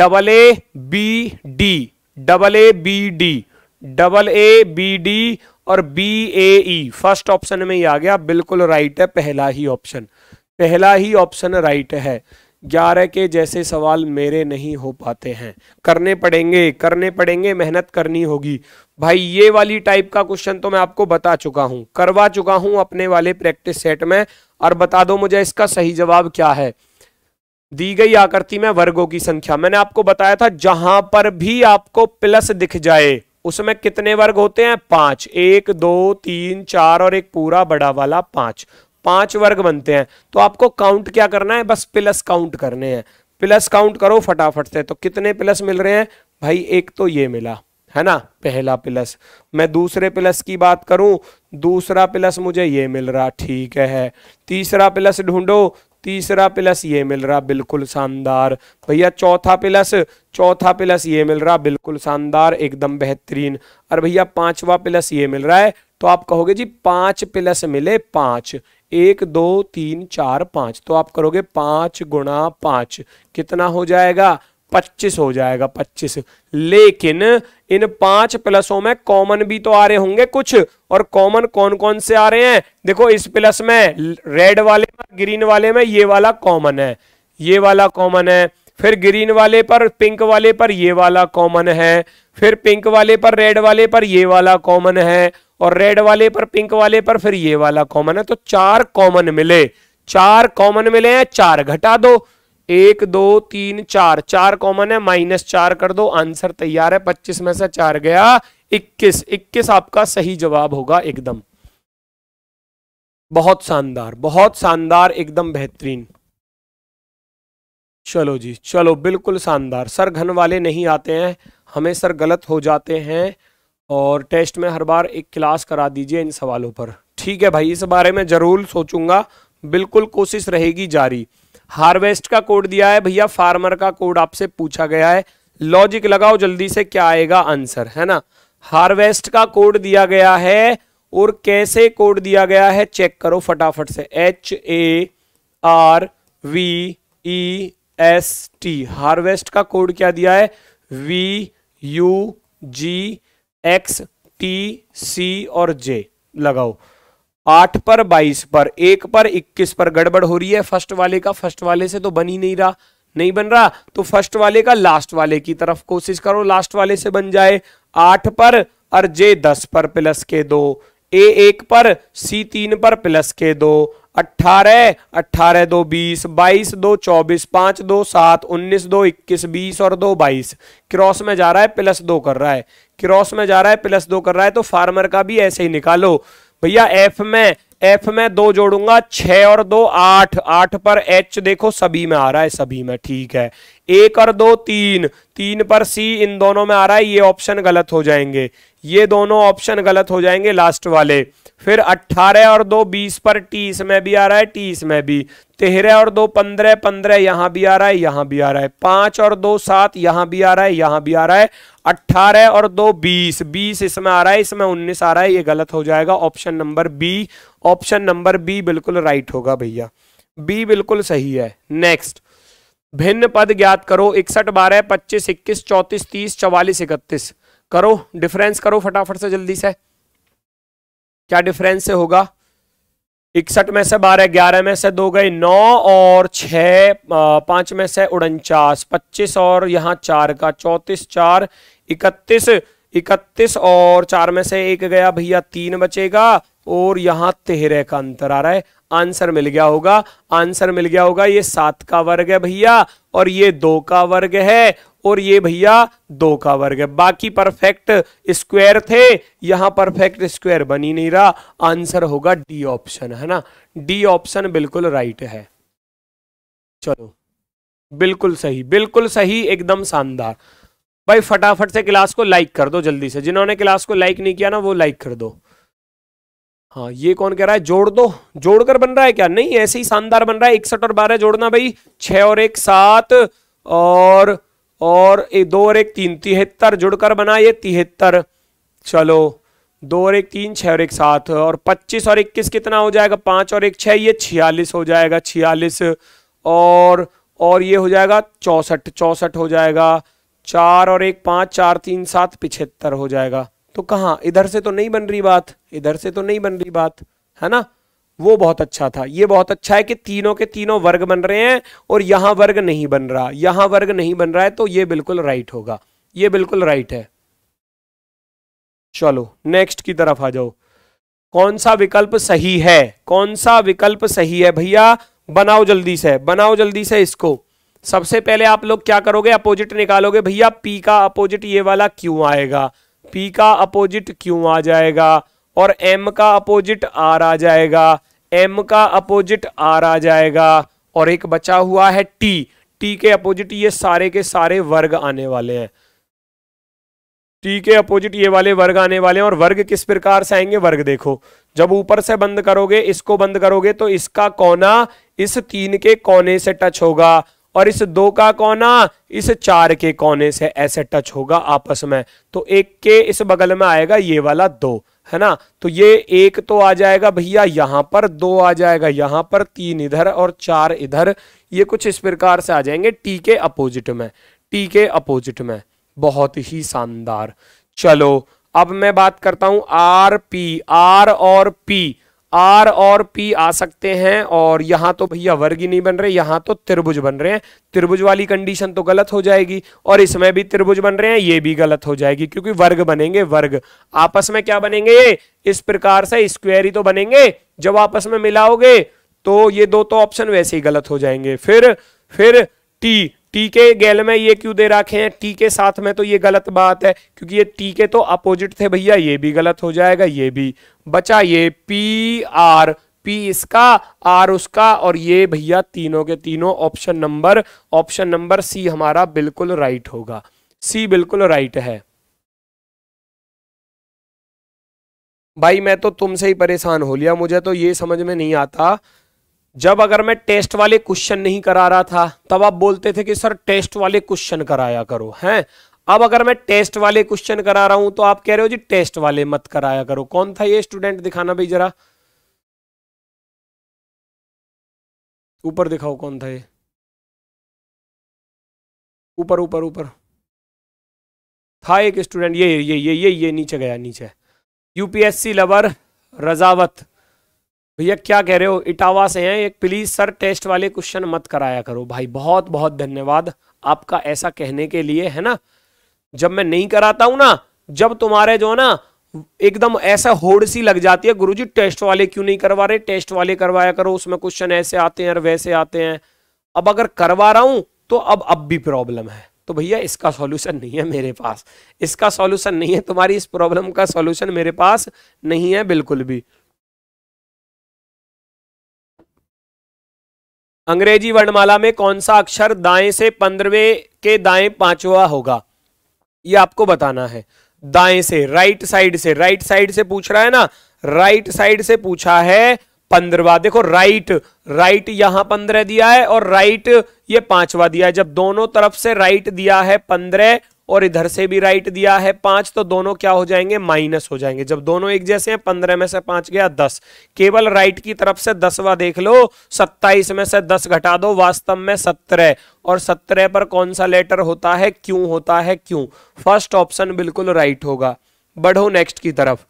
Speaker 2: double A B D double A B D double A B D और B A E first option में ही e आ गया बिल्कुल राइट है पहला ही ऑप्शन पहला ही ऑप्शन राइट है ग्यारह के जैसे सवाल मेरे नहीं हो पाते हैं करने पड़ेंगे करने पड़ेंगे मेहनत करनी होगी भाई ये वाली टाइप का क्वेश्चन तो मैं आपको बता चुका हूँ करवा चुका हूं अपने वाले प्रैक्टिस सेट में और बता दो मुझे इसका सही जवाब क्या है दी गई आकृति में वर्गों की संख्या मैंने आपको बताया था जहां पर भी आपको प्लस दिख जाए उसमें कितने वर्ग होते हैं पांच एक दो तीन चार और एक पूरा बड़ा वाला पांच पांच वर्ग बनते हैं तो आपको काउंट क्या करना है बस प्लस काउंट करने हैं प्लस काउंट करो फटाफट से तो कितने प्लस मिल रहे हैं भाई एक तो ये मिला है ना पहला प्लस मैं दूसरे प्लस की बात करूं दूसरा प्लस मुझे ये मिल रहा ठीक है तीसरा प्लस ढूंढो तीसरा प्लस ये मिल रहा बिल्कुल शानदार भैया चौथा प्लस चौथा प्लस ये मिल रहा बिल्कुल शानदार एकदम बेहतरीन और भैया पांचवा प्लस ये मिल रहा है तो आप कहोगे जी पांच प्लस मिले पांच एक दो तीन चार पांच तो आप करोगे पांच गुणा पांच कितना हो जाएगा पच्चीस हो जाएगा पच्चीस लेकिन इन पांच प्लसों में कॉमन भी तो आ रहे होंगे कुछ और कॉमन कौन कौन से आ रहे हैं देखो इस प्लस में रेड वाले में ग्रीन वाले में ये वाला कॉमन है ये वाला कॉमन है फिर ग्रीन वाले पर पिंक वाले पर ये वाला कॉमन है फिर पिंक वाले पर रेड वाले पर ये वाला कॉमन है और रेड वाले पर पिंक वाले पर फिर ये वाला कॉमन है तो चार कॉमन मिले चार कॉमन मिले हैं चार घटा दो एक दो तीन चार चार कॉमन है माइनस चार कर दो आंसर तैयार है पच्चीस में से चार गया इक्कीस इक्कीस आपका सही जवाब होगा एकदम बहुत शानदार बहुत शानदार एकदम बेहतरीन चलो जी चलो बिल्कुल शानदार सर घन वाले नहीं आते हैं हमें सर गलत हो जाते हैं और टेस्ट में हर बार एक क्लास करा दीजिए इन सवालों पर ठीक है भाई इस बारे में ज़रूर सोचूंगा बिल्कुल कोशिश रहेगी जारी हार्वेस्ट का कोड दिया है भैया फार्मर का कोड आपसे पूछा गया है लॉजिक लगाओ जल्दी से क्या आएगा आंसर है ना हार्वेस्ट का कोड दिया गया है और कैसे कोड दिया गया है चेक करो फटाफट से H A R V E S T harvest का कोड क्या दिया है V U G X T C और जे लगाओ आठ पर बाईस पर एक पर इक्कीस पर गड़बड़ हो रही है फर्स्ट वाले का फर्स्ट वाले से तो बन ही नहीं रहा नहीं बन रहा तो फर्स्ट वाले का लास्ट वाले की तरफ कोशिश करो लास्ट वाले से बन जाए आठ पर और जे दस पर प्लस के दो ए एक पर सी तीन पर प्लस के दो अट्ठारह अट्ठारह दो बीस बाईस दो चौबीस पांच दो सात उन्नीस दो इक्कीस बीस और दो बाईस क्रॉस में जा रहा है प्लस दो कर रहा है क्रॉस में जा रहा है प्लस दो कर रहा है तो फार्मर का भी ऐसे ही निकालो भैया एफ में एफ में दो जोड़ूंगा छह और दो आठ आठ पर एच देखो सभी में आ रहा है सभी में ठीक है एक और दो तीन तीन पर सी इन दोनों में आ रहा है ये ऑप्शन गलत हो जाएंगे ये दोनों ऑप्शन गलत हो जाएंगे लास्ट वाले फिर अट्ठारह और दो बीस पर टी इसमें भी आ रहा है टी इसमें भी तेरह और दो पंद्रह पंद्रह यहां भी आ रहा है यहां भी आ रहा है पांच और दो सात यहां भी आ रहा है यहां भी आ रहा है अट्ठारह और दो बीस बीस इसमें आ रहा है इसमें उन्नीस आ रहा है ये गलत हो जाएगा option number B option number B बिल्कुल राइट होगा भैया बी बिल्कुल सही है नेक्स्ट भिन्न पद ज्ञात करो इकसठ बारह पच्चीस इक्कीस चौतीस तीस चवालीस इकतीस करो डिफरेंस करो फटाफट से जल्दी से क्या डिफरेंस से होगा इकसठ में से बारह ग्यारह में से दो गए नौ और छ पांच में से उनचास पच्चीस और यहाँ चार का चौतीस चार इकतीस इकतीस और चार में से एक गया भैया तीन बचेगा और यहां तेरह का अंतर आ रहा है आंसर मिल गया होगा आंसर मिल गया होगा ये सात का वर्ग है भैया और ये दो का वर्ग है और ये भैया दो का वर्ग है बाकी परफेक्ट स्क्वायर थे यहां परफेक्ट स्क्वायर बन ही नहीं रहा आंसर होगा डी ऑप्शन है ना डी ऑप्शन बिल्कुल राइट है चलो बिल्कुल सही बिल्कुल सही एकदम शानदार भाई फटाफट से क्लास को लाइक कर दो जल्दी से जिन्होंने क्लास को लाइक नहीं किया ना वो लाइक कर दो हाँ ये कौन कह रहा है जोड़ दो जोड़कर बन रहा है क्या नहीं ऐसे ही शानदार बन रहा है इकसठ और बारह जोड़ना भाई छह और एक सात और और ये दो और एक तीन तिहत्तर जुड़कर बना ये तिहत्तर चलो दो और एक तीन छः और एक सात और पच्चीस और इक्कीस कितना हो जाएगा पाँच और एक छः ये छियालीस हो जाएगा छियालीस और और ये हो जाएगा चौसठ चौसठ हो जाएगा चार और एक पाँच चार तीन सात पिछहत्तर हो जाएगा तो कहाँ इधर से तो नहीं बन रही बात इधर से तो नहीं बन रही बात है ना वो बहुत अच्छा था ये बहुत अच्छा है कि तीनों के तीनों वर्ग बन रहे हैं और यहां वर्ग नहीं बन रहा यहां वर्ग नहीं बन रहा है तो ये बिल्कुल राइट होगा ये बिल्कुल राइट है चलो नेक्स्ट की तरफ आ जाओ कौन सा विकल्प सही है कौन सा विकल्प सही है भैया बनाओ जल्दी से बनाओ जल्दी से इसको सबसे पहले आप लोग क्या करोगे अपोजिट निकालोगे भैया पी का अपोजिट ये वाला क्यों आएगा पी का अपोजिट क्यों आ जाएगा और एम का अपोजिट आर आ जाएगा एम का अपोजिट आर आ जाएगा और एक बचा हुआ है टी टी के अपोजिट ये सारे के सारे वर्ग आने वाले हैं टी के अपोजिट ये वाले वर्ग आने वाले हैं और वर्ग किस प्रकार से आएंगे वर्ग देखो जब ऊपर से बंद करोगे इसको बंद करोगे तो इसका कोना इस तीन के कोने से टच होगा और इस दो का कोना इस चार के कोने से ऐसे टच होगा आपस में तो एक के इस बगल में आएगा ये वाला दो है ना तो ये एक तो आ जाएगा भैया यहां पर दो आ जाएगा यहां पर तीन इधर और चार इधर ये कुछ इस प्रकार से आ जाएंगे टी के अपोजिट में टी के अपोजिट में बहुत ही शानदार चलो अब मैं बात करता हूं आर पी आर और पी आर और पी आ सकते हैं और यहाँ तो भैया वर्ग ही नहीं बन रहे यहां तो त्रिभुज बन रहे हैं त्रिभुज वाली कंडीशन तो गलत हो जाएगी और इसमें भी त्रिभुज बन रहे हैं ये भी गलत हो जाएगी क्योंकि वर्ग बनेंगे वर्ग आपस में क्या बनेंगे ये इस प्रकार से स्क्वेयर ही तो बनेंगे जब आपस में मिलाओगे तो ये दो तो ऑप्शन वैसे ही गलत हो जाएंगे फिर फिर टी टी के गैल में ये क्यों दे रखे हैं टी के साथ में तो ये गलत बात है क्योंकि ये टी के तो अपोजिट थे भैया ये भी गलत हो जाएगा ये भी बचा ये पी आर पी इसका आर उसका और ये भैया तीनों के तीनों option number option number C हमारा बिल्कुल राइट होगा सी बिल्कुल राइट है भाई मैं तो तुमसे ही परेशान हो लिया मुझे तो ये समझ में नहीं आता जब अगर मैं टेस्ट वाले क्वेश्चन नहीं करा रहा था तब आप बोलते थे कि सर टेस्ट वाले क्वेश्चन कराया करो हैं अब अगर मैं टेस्ट वाले क्वेश्चन करा रहा हूं तो आप कह रहे हो जी टेस्ट वाले मत कराया करो कौन था ये स्टूडेंट दिखाना भाई जरा
Speaker 1: ऊपर दिखाओ कौन था ये ऊपर ऊपर ऊपर था एक स्टूडेंट ये ये
Speaker 2: ये ये ये नीचे गया नीचे यूपीएससी लवर रजावत भैया क्या कह रहे हो इटावा से हैं एक प्लीज सर टेस्ट वाले क्वेश्चन मत कराया करो भाई बहुत बहुत धन्यवाद आपका ऐसा कहने के लिए है ना जब मैं नहीं कराता हूं ना जब तुम्हारे जो है ना एकदम ऐसा होड़ सी लग जाती है गुरुजी टेस्ट वाले क्यों नहीं करवा रहे टेस्ट वाले करवाया करो उसमें क्वेश्चन ऐसे आते हैं और वैसे आते हैं अब अगर करवा रहा हूं तो अब अब भी प्रॉब्लम है तो भैया इसका सॉल्यूशन नहीं है मेरे पास इसका सॉल्यूशन नहीं है तुम्हारी इस प्रॉब्लम का सॉल्यूशन मेरे पास नहीं है बिल्कुल भी अंग्रेजी वर्णमाला में कौन सा अक्षर दाएं से पंद्रहवें के दाएं पांचवा होगा ये आपको बताना है दाएं से राइट साइड से राइट साइड से पूछ रहा है ना राइट साइड से पूछा है पंद्रवा देखो राइट राइट यहां पंद्रह दिया है और राइट ये पांचवा दिया है जब दोनों तरफ से राइट दिया है पंद्रह और इधर से भी राइट दिया है पांच तो दोनों क्या हो जाएंगे माइनस हो जाएंगे जब दोनों एक जैसे हैं पंद्रह में से पांच गया दस केवल राइट की तरफ से दसवा देख लो सत्ताईस में से दस घटा दो वास्तव में सत्रह और सत्रह पर कौन सा लेटर होता है क्यों होता है क्यों फर्स्ट ऑप्शन बिल्कुल राइट होगा बढ़ो नेक्स्ट की तरफ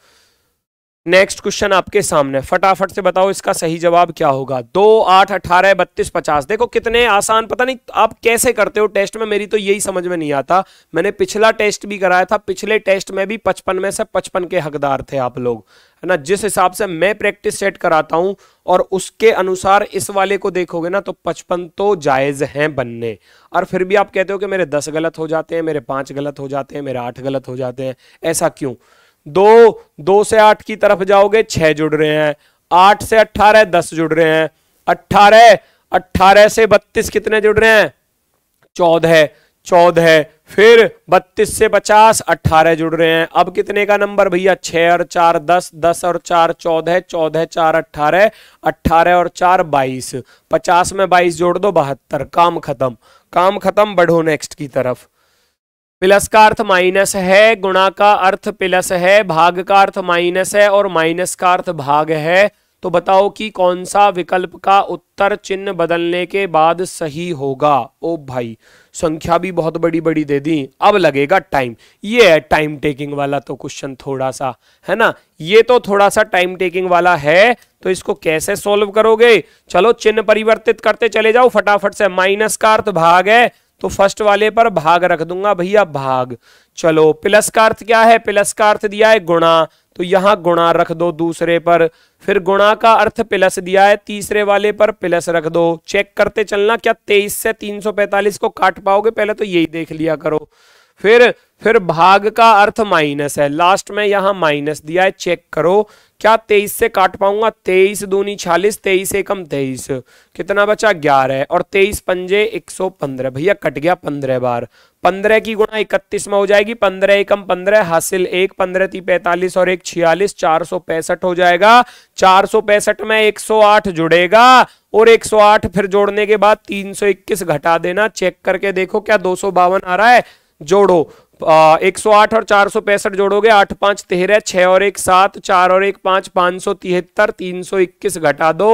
Speaker 2: नेक्स्ट क्वेश्चन आपके सामने फटाफट से बताओ इसका सही जवाब क्या होगा दो आठ अठारह बत्तीस पचास देखो कितने आसान पता नहीं आप कैसे करते हो टेस्ट में मेरी तो यही समझ में नहीं आता मैंने पिछला टेस्ट भी कराया था पिछले टेस्ट में भी पचपन में से पचपन के हकदार थे आप लोग है ना जिस हिसाब से मैं प्रैक्टिस सेट कराता हूं और उसके अनुसार इस वाले को देखोगे ना तो पचपन तो जायज हैं बनने और फिर भी आप कहते हो कि मेरे दस गलत हो जाते हैं मेरे पांच गलत हो जाते हैं मेरे आठ गलत हो जाते हैं ऐसा क्यों दो दो से आठ की तरफ जाओगे छह जुड़ रहे हैं आठ से अट्ठारह दस जुड़ रहे हैं अट्ठारह अट्ठारह से बत्तीस कितने जुड़ रहे हैं चौदह चौदह फिर बत्तीस से पचास अट्ठारह जुड़ रहे हैं अब कितने का नंबर भैया छह और चार दस दस और चार चौदह चौदह चार अट्ठारह अट्ठारह और चार बाईस पचास में बाईस जोड़ दो बहत्तर काम खत्म काम खत्म बढ़ो नेक्स्ट की तरफ प्लस का अर्थ माइनस है गुणा का अर्थ प्लस है भाग का अर्थ माइनस है और माइनस का अर्थ भाग है तो बताओ कि कौन सा विकल्प का उत्तर चिन्ह बदलने के बाद सही होगा ओ भाई संख्या भी बहुत बड़ी बड़ी दे दी अब लगेगा टाइम ये है टाइम टेकिंग वाला तो क्वेश्चन थोड़ा सा है ना ये तो थोड़ा सा टाइम टेकिंग वाला है तो इसको कैसे सॉल्व करोगे चलो चिन्ह परिवर्तित करते चले जाओ फटाफट से माइनस का अर्थ भाग है तो फर्स्ट वाले पर भाग रख दूंगा भैया भाग चलो प्लस का अर्थ क्या है प्लस का अर्थ दिया है गुणा तो यहां गुणा रख दो दूसरे पर फिर गुणा का अर्थ प्लस दिया है तीसरे वाले पर प्लस रख दो चेक करते चलना क्या तेईस से 345 को काट पाओगे पहले तो यही देख लिया करो फिर फिर भाग का अर्थ माइनस है लास्ट में यहां माइनस दिया है चेक करो क्या तेईस से काट पाऊंगा तेईस दूनी छियालीस तेईस एकम तेईस कितना बचा ग्यारह और तेईस पंजे एक सौ पंद्रह भैया कट गया पंद्रह बार पंद्रह की गुणा इकतीस में हो जाएगी पंद्रह एकम पंद्रह हासिल एक पंद्रह ती पैतालीस और एक छियालीस चार सौ पैंसठ हो जाएगा चार सौ पैंसठ में एक सौ आठ जुड़ेगा और एक सौ आठ फिर जोड़ने के बाद तीन सौ इक्कीस घटा देना चेक करके देखो क्या दो सौ बावन आ रहा है जोड़ो एक सौ आठ और चार सौ पैंसठ जोड़ोगे आठ पांच तेरह छह और एक सात चार और एक पांच पांच सौ तिहत्तर तीन सौ इक्कीस घटा दो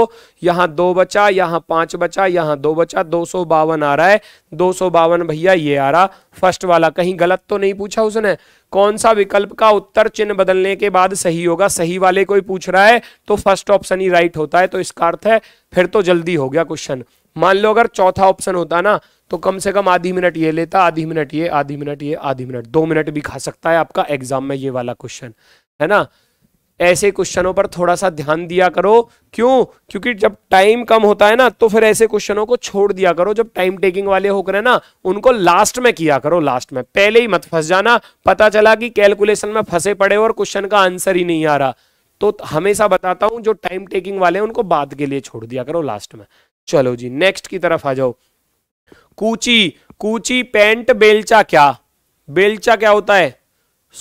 Speaker 2: यहां दो बचा यहां पांच बचा यहां दो बचा दो सौ बावन आ रहा है दो सौ बावन भैया ये आ रहा फर्स्ट वाला कहीं गलत तो नहीं पूछा उसने कौन सा विकल्प का उत्तर चिन्ह बदलने के बाद सही होगा सही वाले कोई पूछ रहा है तो फर्स्ट ऑप्शन ही राइट होता है तो इसका अर्थ है फिर तो जल्दी हो गया क्वेश्चन मान लो अगर चौथा ऑप्शन होता ना तो कम से कम आधी मिनट ये लेता आधी मिनट ये आधी मिनट ये आधी मिनट दो मिनट भी खा सकता है आपका एग्जाम में ये वाला क्वेश्चन है ना ऐसे क्वेश्चनों पर थोड़ा सा ध्यान दिया करो क्यों क्योंकि जब टाइम कम होता है ना तो फिर ऐसे क्वेश्चनों को छोड़ दिया करो जब टाइम टेकिंग वाले होकर ना उनको लास्ट में किया करो लास्ट में पहले ही मत फंस जाना पता चला कि कैलकुलेशन में फंसे पड़े और क्वेश्चन का आंसर ही नहीं आ रहा तो हमेशा बताता हूं जो टाइम टेकिंग वाले उनको बाद के लिए छोड़ दिया करो लास्ट में चलो जी नेक्स्ट की तरफ आ जाओ कूची कूची पेंट बेलचा क्या बेलचा क्या होता है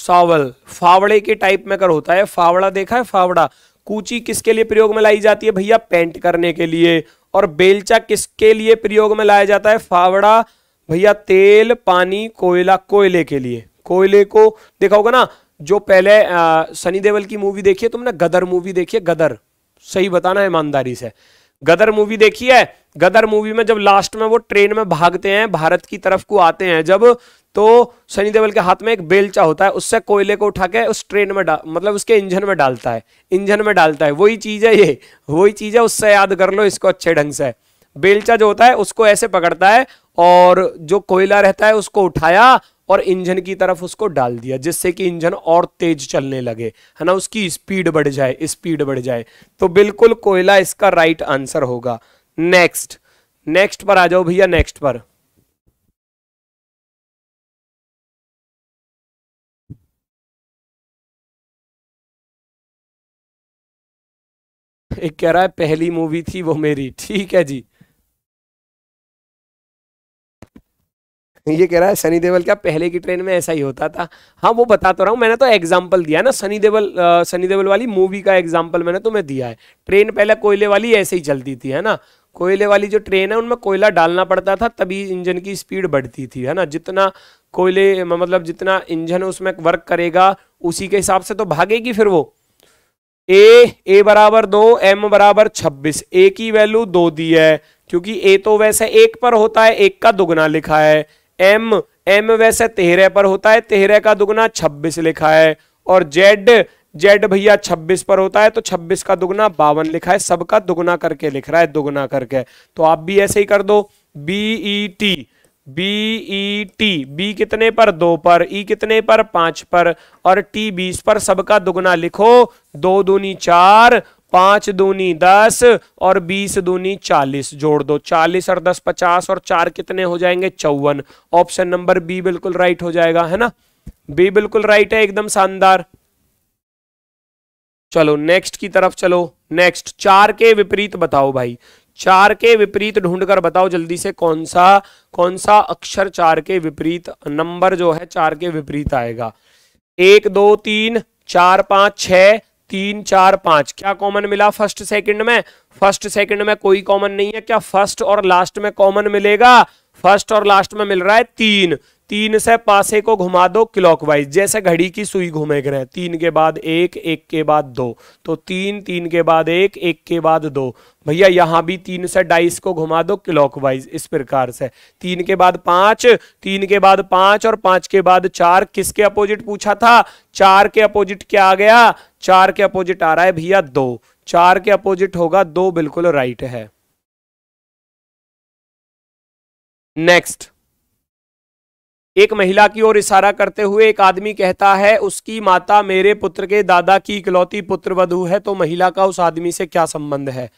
Speaker 2: सावल फावड़े के टाइप में कर होता है फावड़ा देखा है फावड़ा कूची किसके लिए प्रयोग में लाई जाती है भैया पेंट करने के लिए और बेलचा किसके लिए प्रयोग में लाया जाता है फावड़ा भैया तेल पानी कोयला कोयले के लिए कोयले को देखा होगा ना जो पहले सनी देवल की मूवी देखी है तुमने गदर मूवी देखी है गदर सही बताना ईमानदारी से गदर मूवी देखी है गदर मूवी में जब लास्ट में वो ट्रेन में भागते हैं भारत की तरफ को आते हैं जब तो सनी देवल के हाथ में एक बेलचा होता है उससे कोयले को उठा के उस ट्रेन में मतलब उसके इंजन में डालता है इंजन में डालता है वही चीज़ है ये वही चीज़ है उससे याद कर लो इसको अच्छे ढंग से बेलचा जो होता है उसको ऐसे पकड़ता है और जो कोयला रहता है उसको उठाया और इंजन की तरफ उसको डाल दिया जिससे कि इंजन और तेज चलने लगे है ना उसकी स्पीड बढ़ जाए स्पीड बढ़ जाए तो बिल्कुल कोयला
Speaker 1: इसका राइट आंसर होगा नेक्स्ट नेक्स्ट पर आ जाओ भैया नेक्स्ट पर एक कह रहा है पहली मूवी थी वो मेरी ठीक है जी
Speaker 2: ये कह रहा है सनी देवल क्या पहले की ट्रेन में ऐसा ही होता था हाँ वो बता तो रहा हूँ मैंने तो एग्जाम्पल दिया ना सनी देवल सनी देवल वाली मूवी का एग्जाम्पल मैंने तुम्हें दिया है ट्रेन पहले कोयले वाली ऐसे ही चलती थी है ना कोयले वाली जो ट्रेन है उनमें कोयला डालना पड़ता था तभी इंजन की स्पीड बढ़ती थी है ना जितना कोयले मतलब जितना इंजन उसमें वर्क करेगा उसी के हिसाब से तो भागेगी फिर वो ए ए बराबर दो एम बराबर छब्बीस ए की वैल्यू दो दी है क्योंकि ए तो वैसे एक पर होता है एक का दुगना लिखा है एम एम वैसे तेहरे पर होता है तेहरे का दुगना छब्बीस लिखा है और जेड जेड भैया छब्बीस पर होता है तो छब्बीस का दुगना बावन लिखा है सबका दुगना करके लिख रहा है दुगना करके तो आप भी ऐसे ही कर दो B E T B E T B कितने पर दो पर ई e कितने पर पांच पर और टी बीस पर सबका दुगना लिखो दो दूनी चार पांच दूनी दस और बीस दूनी चालीस जोड़ दो चालीस और दस पचास और चार कितने हो जाएंगे चौवन ऑप्शन नंबर बी बिल्कुल राइट हो जाएगा है ना बी बिल्कुल राइट है एकदम शानदार चलो नेक्स्ट की तरफ चलो नेक्स्ट चार के विपरीत बताओ भाई चार के विपरीत ढूंढकर बताओ जल्दी से कौन सा कौन सा अक्षर चार के विपरीत नंबर जो है चार के विपरीत आएगा एक दो तीन चार पांच छह तीन चार पांच क्या कॉमन मिला फर्स्ट सेकंड में फर्स्ट सेकंड में कोई कॉमन नहीं है क्या फर्स्ट और लास्ट में कॉमन मिलेगा फर्स्ट और लास्ट में मिल रहा है तीन तीन से पासे को घुमा दो क्लॉकवाइज जैसे घड़ी की सुई घूमे रहे तीन के बाद एक एक के बाद दो तो तीन तीन के बाद एक एक के बाद दो भैया यहां भी तीन से डाइस को घुमा दो क्लॉकवाइज इस प्रकार से तीन के बाद पांच तीन के बाद पांच और पांच के बाद चार किसके अपोजिट पूछा था चार के अपोजिट क्या आ गया चार के अपोजिट आ रहा है भैया दो चार के अपोजिट होगा
Speaker 1: दो बिल्कुल राइट है नेक्स्ट एक महिला की ओर इशारा करते हुए एक आदमी कहता है उसकी
Speaker 2: माता मेरे पुत्र के दादा की इकलौती पुत्र वधु है तो महिला का उस आदमी से क्या संबंध है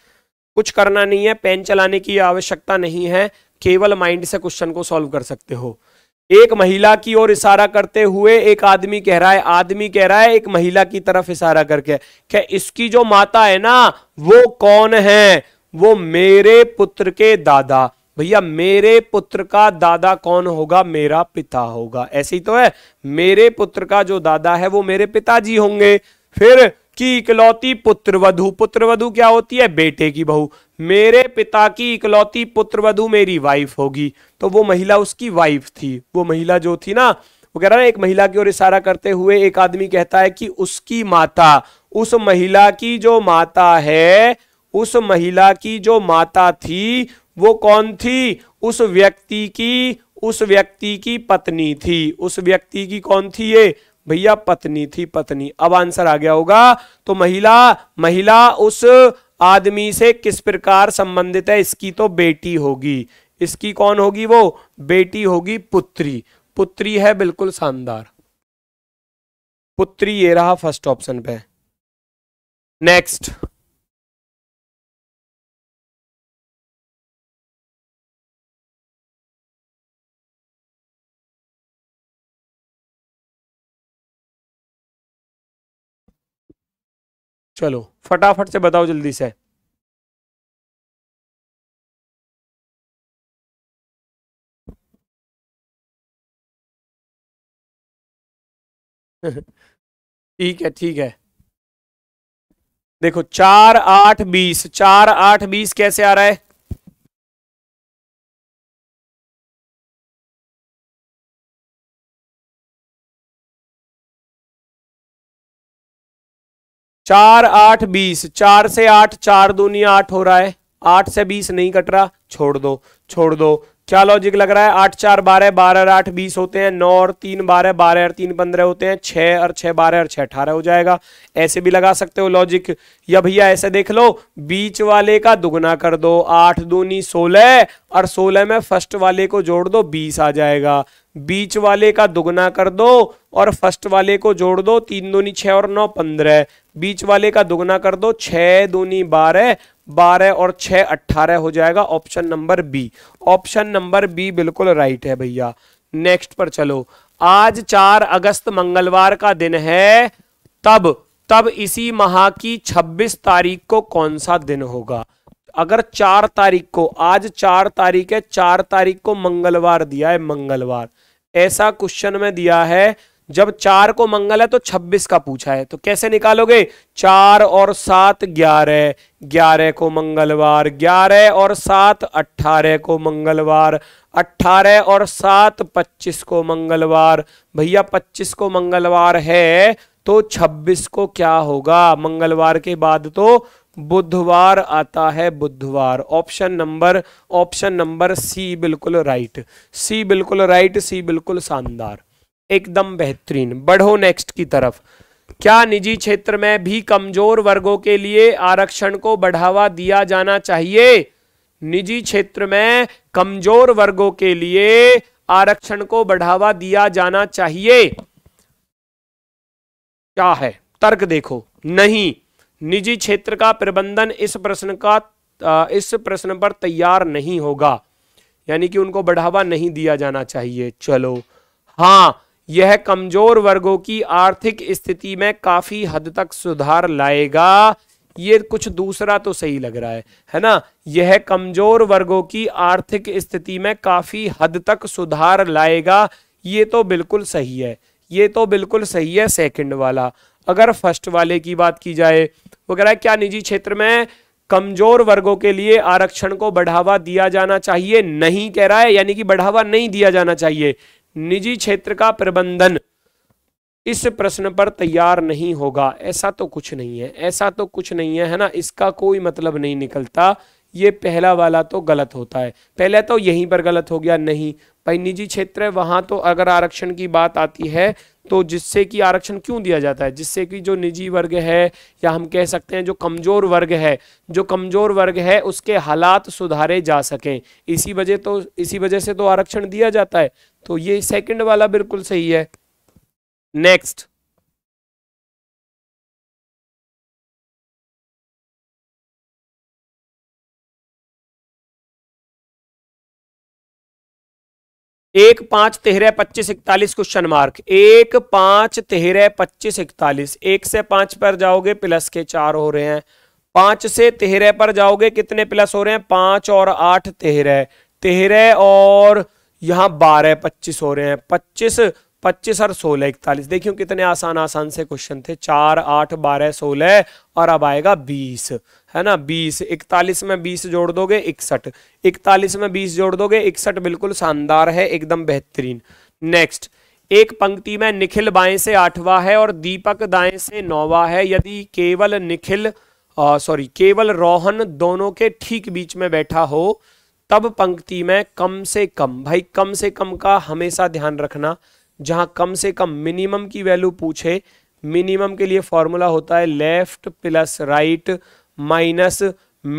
Speaker 2: कुछ करना नहीं है पेन चलाने की आवश्यकता नहीं है केवल माइंड से क्वेश्चन को सॉल्व कर सकते हो एक महिला की ओर इशारा करते हुए एक आदमी कह रहा है आदमी कह रहा है एक महिला की तरफ इशारा करके क्या इसकी जो माता है ना वो कौन है वो मेरे पुत्र के दादा भैया मेरे पुत्र का दादा कौन होगा मेरा पिता होगा ऐसे ही तो है मेरे पुत्र का जो दादा है वो मेरे पिताजी होंगे फिर की इकलौती पुत्र वधु क्या होती है बेटे की बहू मेरे पिता की इकलौती पुत्रवधु मेरी वाइफ होगी तो वो महिला उसकी वाइफ थी वो महिला जो थी ना वो कह रहा ना एक महिला की ओर इशारा करते हुए एक आदमी कहता है कि उसकी माता उस महिला की जो माता है उस महिला की जो माता थी वो कौन थी उस व्यक्ति की उस व्यक्ति की पत्नी थी उस व्यक्ति की कौन थी ये भैया पत्नी थी पत्नी अब आंसर आ गया होगा तो महिला महिला उस आदमी से किस प्रकार संबंधित है इसकी तो बेटी होगी इसकी कौन होगी वो बेटी होगी पुत्री पुत्री है बिल्कुल शानदार पुत्री
Speaker 1: ये रहा फर्स्ट ऑप्शन पे नेक्स्ट चलो फटाफट से बताओ जल्दी से ठीक है ठीक है देखो चार आठ बीस चार आठ बीस कैसे आ रहा है चार आठ बीस चार से आठ चार दूनिया
Speaker 2: आठ हो रहा है आठ से बीस नहीं कट रहा छोड़ दो छोड़ दो क्या लॉजिक लग रहा है आठ चार बारह बारह और आठ बीस होते हैं नौ और तीन बारह बारह और तीन पंद्रह होते हैं छह और छह बारह और छह अठारह हो जाएगा ऐसे भी लगा सकते हो लॉजिक या भैया ऐसे देख लो बीच वाले का दुगना कर दो आठ दूनी सोलह और सोलह में फर्स्ट वाले को जोड़ दो बीस आ जाएगा बीच वाले का दुगना कर दो और फर्स्ट वाले को जोड़ दो तीन दूनी छह और नौ पंद्रह बीच वाले का दुगना कर दो छह दूनी बारह बारह और छह अट्ठारह हो जाएगा option number B option number B बिल्कुल राइट है भैया नेक्स्ट पर चलो आज चार अगस्त मंगलवार का दिन है तब तब इसी माह की छब्बीस तारीख को कौन सा दिन होगा अगर चार तारीख को आज चार तारीख है चार तारीख को मंगलवार दिया है मंगलवार ऐसा क्वेश्चन में दिया है जब चार को मंगल है तो छब्बीस का पूछा है तो कैसे निकालोगे चार और सात ग्यारह ग्यारह को मंगलवार ग्यारह और सात अट्ठारह को मंगलवार अट्ठारह और सात पच्चीस को मंगलवार भैया पच्चीस को मंगलवार है तो छब्बीस को क्या होगा मंगलवार के बाद तो बुधवार आता है बुधवार option number option number C बिल्कुल राइट सी बिल्कुल राइट सी बिल्कुल शानदार एकदम बेहतरीन बढ़ो नेक्स्ट की तरफ क्या निजी क्षेत्र में भी कमजोर वर्गों के लिए आरक्षण को बढ़ावा दिया जाना चाहिए निजी क्षेत्र में कमजोर वर्गों के लिए आरक्षण को बढ़ावा दिया जाना चाहिए क्या है तर्क देखो नहीं निजी क्षेत्र का प्रबंधन इस प्रश्न का इस प्रश्न पर तैयार नहीं होगा यानी कि उनको बढ़ावा नहीं दिया जाना चाहिए चलो हां यह कमजोर वर्गों की आर्थिक स्थिति में काफी हद तक सुधार लाएगा ये कुछ दूसरा तो सही लग रहा है है ना यह कमजोर वर्गों की आर्थिक स्थिति में काफी हद तक सुधार लाएगा ये तो बिल्कुल सही है ये तो बिल्कुल सही है सेकंड वाला अगर फर्स्ट वाले की बात की जाए वो कह रहा है क्या निजी क्षेत्र में कमजोर वर्गों के लिए आरक्षण को बढ़ावा दिया जाना चाहिए नहीं कह रहा है यानी कि बढ़ावा नहीं दिया जाना चाहिए निजी क्षेत्र का प्रबंधन इस प्रश्न पर तैयार नहीं होगा ऐसा तो कुछ नहीं है ऐसा तो कुछ नहीं है है ना इसका कोई मतलब नहीं निकलता ये पहला वाला तो गलत होता है पहले तो यहीं पर गलत हो गया नहीं भाई निजी क्षेत्र है वहां तो अगर आरक्षण की बात आती है तो जिससे कि आरक्षण क्यों दिया जाता है जिससे कि जो निजी वर्ग है या हम कह सकते हैं जो कमज़ोर वर्ग है जो कमज़ोर वर्ग है उसके हालात सुधारे जा सकें इसी वजह तो इसी वजह से तो आरक्षण दिया
Speaker 1: जाता है तो ये सेकंड वाला बिल्कुल सही है नेक्स्ट एक पांच तेरह पच्चीस इकतालीस क्वेश्चन मार्क एक पांच तेरह पच्चीस
Speaker 2: इकतालीस एक से पांच पर जाओगे प्लस के चार हो रहे हैं पांच से तेरह पर जाओगे कितने प्लस हो रहे हैं पांच और आठ तेरह तेरह और यहाँ बारह पच्चीस हो रहे हैं पच्चीस पच्चीस और सोलह इकतालीस देखियो कितने आसान आसान से क्वेश्चन थे चार आठ बारह सोलह और अब आएगा बीस है ना बीस इकतालीस में बीस जोड़ दोगे इकसठ इकतालीस में बीस जोड़ दोगे इकसठ बिल्कुल शानदार है एकदम बेहतरीन नेक्स्ट एक पंक्ति में निखिल बाएं से आठवा है और दीपक दाएं से नौवा है यदि केवल निखिल सॉरी केवल रोहन दोनों के ठीक बीच में बैठा हो तब पंक्ति में कम से कम भाई कम से कम का हमेशा ध्यान रखना जहां कम से कम मिनिमम की वैल्यू पूछे मिनिमम के लिए फॉर्मूला होता है left plus right minus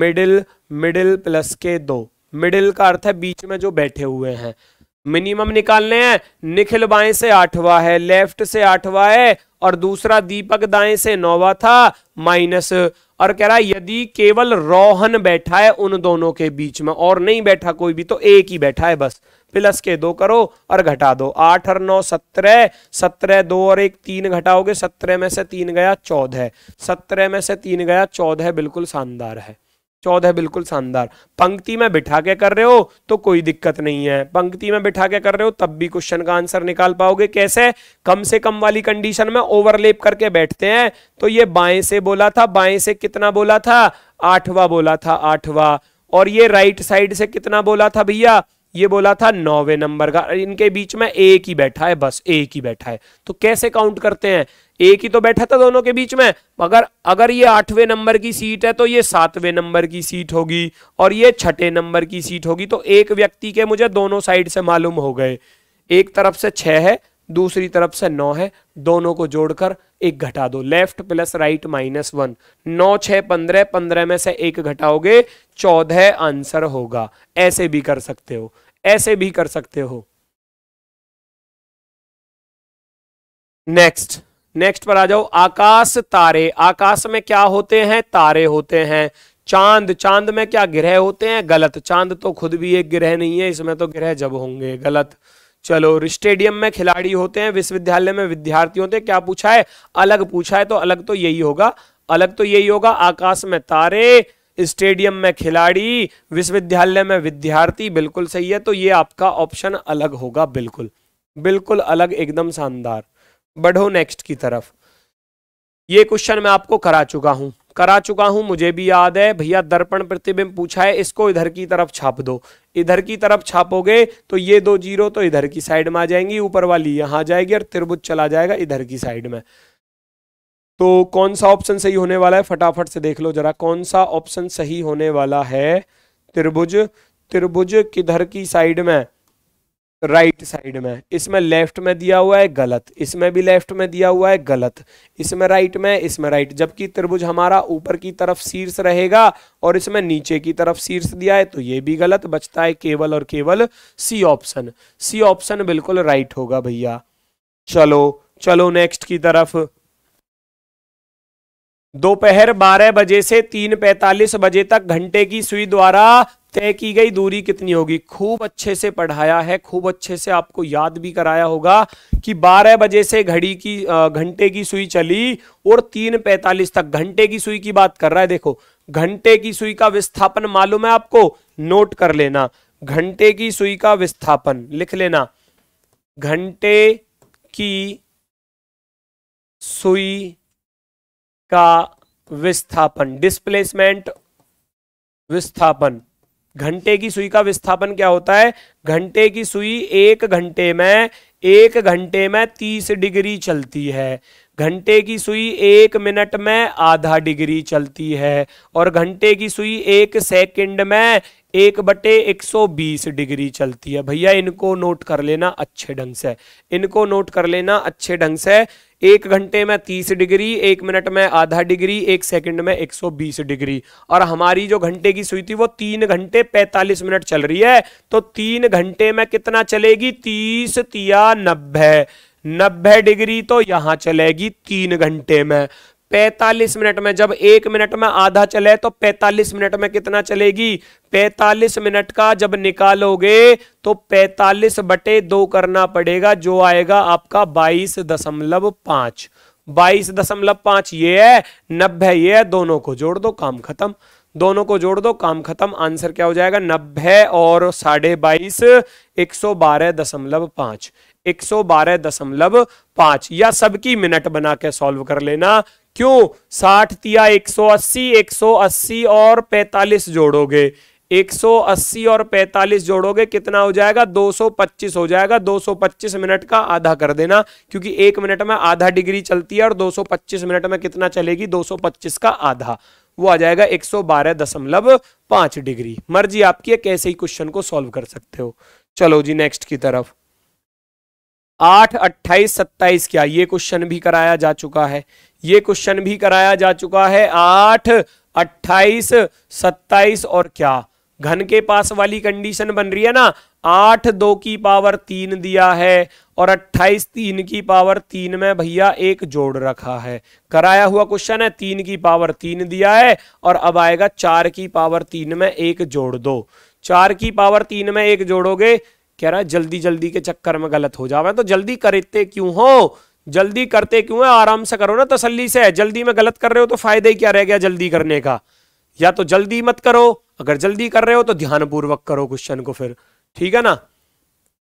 Speaker 2: middle middle plus के दो मिडिल का अर्थ है बीच में जो बैठे हुए हैं मिनिमम निकालने हैं निखिल बाएं से आठवां है लेफ्ट से आठवा है और दूसरा दीपक दाएं से नौवा था माइनस और कह रहा है यदि केवल रोहन बैठा है उन दोनों के बीच में और नहीं बैठा कोई भी तो एक ही बैठा है बस प्लस के दो करो और घटा दो आठ और नौ सत्रह सत्रह दो और एक तीन घटाओगे सत्रह में से तीन गया चौदह सत्रह में से तीन गया चौदह बिल्कुल शानदार है चौदह बिल्कुल शानदार पंक्ति में बिठा के कर रहे हो तो कोई दिक्कत नहीं है पंक्ति में बिठा के कर रहे हो तब भी क्वेश्चन का आंसर निकाल पाओगे कैसे कम से कम वाली कंडीशन में ओवरलेप करके बैठते हैं तो ये बाएं से बोला था बाएं से कितना बोला था आठवा बोला था आठवा और ये राइट साइड से कितना बोला था भैया ये बोला था नौवे नंबर का इनके बीच में एक ही बैठा है बस एक ही बैठा है तो कैसे काउंट करते हैं एक ही तो बैठा था दोनों के बीच में मगर अगर ये आठवें नंबर की सीट है तो ये सातवें नंबर की सीट होगी और ये छठे नंबर की सीट होगी तो एक व्यक्ति के मुझे दोनों साइड से मालूम हो गए एक तरफ से छह है दूसरी तरफ से नौ है दोनों को जोड़कर एक घटा दो left plus right minus one नौ छह पंद्रह पंद्रह में से एक घटाओगे चौदह आंसर होगा ऐसे भी कर सकते हो ऐसे भी कर सकते हो नेक्स्ट नेक्स्ट पर आ जाओ आकाश तारे आकाश में क्या होते हैं तारे होते हैं चांद चांद में क्या ग्रह होते हैं गलत चांद तो खुद भी एक ग्रह नहीं है इसमें तो ग्रह जब होंगे गलत चलो स्टेडियम में खिलाड़ी होते हैं विश्वविद्यालय में विद्यार्थी होते हैं क्या पूछा है अलग पूछा है तो अलग तो यही होगा अलग तो यही होगा आकाश में तारे स्टेडियम में खिलाड़ी विश्वविद्यालय में विद्यार्थी बिल्कुल सही है तो ये आपका ऑप्शन अलग होगा बिल्कुल बिल्कुल अलग एकदम शानदार बढ़ो नेक्स्ट की तरफ ये क्वेश्चन मैं आपको करा चुका हूं करा चुका हूं मुझे भी याद है भैया दर्पण प्रतिबिंब पूछा है इसको इधर की तरफ छाप दो इधर की तरफ छापोगे तो ये दो जीरो तो इधर की साइड में आ जाएंगी ऊपर वाली यहां आ जाएगी और त्रिभुज चला जाएगा इधर की साइड में तो कौन सा ऑप्शन सही होने वाला है फटाफट से देख लो जरा कौन सा ऑप्शन सही होने वाला है त्रिभुज त्रिभुज किधर की साइड में राइट साइड में इसमें लेफ्ट में दिया हुआ है गलत इसमें भी लेफ्ट में दिया हुआ है गलत इसमें राइट में इसमें राइट जबकि त्रिभुज हमारा ऊपर की तरफ शीर्ष रहेगा और इसमें नीचे की तरफ शीर्ष दिया है तो ये भी गलत बचता है केवल और केवल सी ऑप्शन सी ऑप्शन बिल्कुल राइट होगा भैया चलो चलो नेक्स्ट की तरफ दोपहर बारह बजे से तीन पैंतालीस बजे तक घंटे की सुई द्वारा तय की गई दूरी कितनी होगी खूब अच्छे से पढ़ाया है खूब अच्छे से आपको याद भी कराया होगा कि 12 बजे से घड़ी की घंटे की सुई चली और तीन तक घंटे की सुई की बात कर रहा है देखो घंटे की सुई का विस्थापन मालूम है आपको नोट कर लेना घंटे की सुई का विस्थापन लिख लेना घंटे की सुई का विस्थापन डिस्प्लेसमेंट विस्थापन घंटे की सुई का विस्थापन क्या होता है घंटे की सुई एक घंटे में एक घंटे में तीस डिग्री चलती है घंटे की सुई एक मिनट में आधा डिग्री चलती है और घंटे की सुई एक सेकंड में एक बटे एक सौ बीस डिग्री चलती है भैया इनको नोट कर लेना अच्छे ढंग से इनको नोट कर लेना अच्छे ढंग से एक घंटे में तीस डिग्री एक मिनट में आधा डिग्री एक सेकंड में एक सौ बीस डिग्री और हमारी जो घंटे की सुई थी वो तीन घंटे पैंतालीस मिनट चल रही है तो तीन घंटे में कितना चलेगी तीस तिया नब्बे नब्बे डिग्री तो यहां चलेगी तीन घंटे में 45 मिनट में जब एक मिनट में आधा चले तो 45 मिनट में कितना चलेगी 45 मिनट का जब निकालोगे तो 45 बटे दो करना पड़ेगा जो आएगा आपका बाईस दशमलव पांच बाईस दशमलव पांच ये है नब्बे ये है दोनों को जोड़ दो काम खत्म दोनों को जोड़ दो काम खत्म आंसर क्या हो जाएगा नब्बे और साढ़े बाईस एक सौ बारह दशमलव पांच 112.5 या सबकी मिनट बना के सॉल्व कर लेना क्यों 60 तिया 180 180 और 45 जोड़ोगे 180 और 45 जोड़ोगे कितना हो जाएगा 225 हो जाएगा 225 मिनट का आधा कर देना क्योंकि एक मिनट में आधा डिग्री चलती है और 225 मिनट में कितना चलेगी 225 का आधा वो आ जाएगा 112.5 डिग्री मर्जी आपकी है कैसे ही क्वेश्चन को सॉल्व कर सकते हो चलो जी नेक्स्ट की तरफ आठ अट्ठाईस सत्ताईस क्या ये क्वेश्चन भी कराया जा चुका है ये क्वेश्चन भी कराया जा चुका है आठ अट्ठाईस सत्ताईस और क्या घन के पास वाली कंडीशन बन रही है ना आठ दो की पावर तीन दिया है और अट्ठाईस तीन की पावर तीन में भैया एक जोड़ रखा है कराया हुआ क्वेश्चन है तीन की पावर तीन दिया है और अब आएगा चार की पावर तीन में एक जोड़ दो चार की पावर तीन में एक जोड़ोगे कह रहा है जल्दी जल्दी के चक्कर में गलत हो जावा तो जल्दी करते क्यों हो जल्दी करते क्यों है आराम से करो ना तसल्ली से जल्दी में गलत कर रहे हो तो फायदा ही क्या रह गया जल्दी करने का या तो जल्दी मत करो अगर जल्दी कर रहे हो तो ध्यानपूर्वक करो क्वेश्चन को फिर ठीक है ना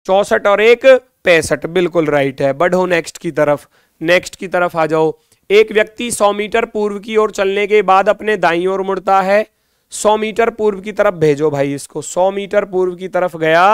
Speaker 2: चौसठ और एक पैंसठ बिल्कुल राइट है बढ़ो नेक्स्ट की तरफ नेक्स्ट की तरफ आ जाओ एक व्यक्ति सौ मीटर पूर्व की ओर चलने के बाद अपने दाई ओर मुड़ता है सौ मीटर पूर्व की तरफ भेजो भाई इसको सौ मीटर पूर्व की तरफ गया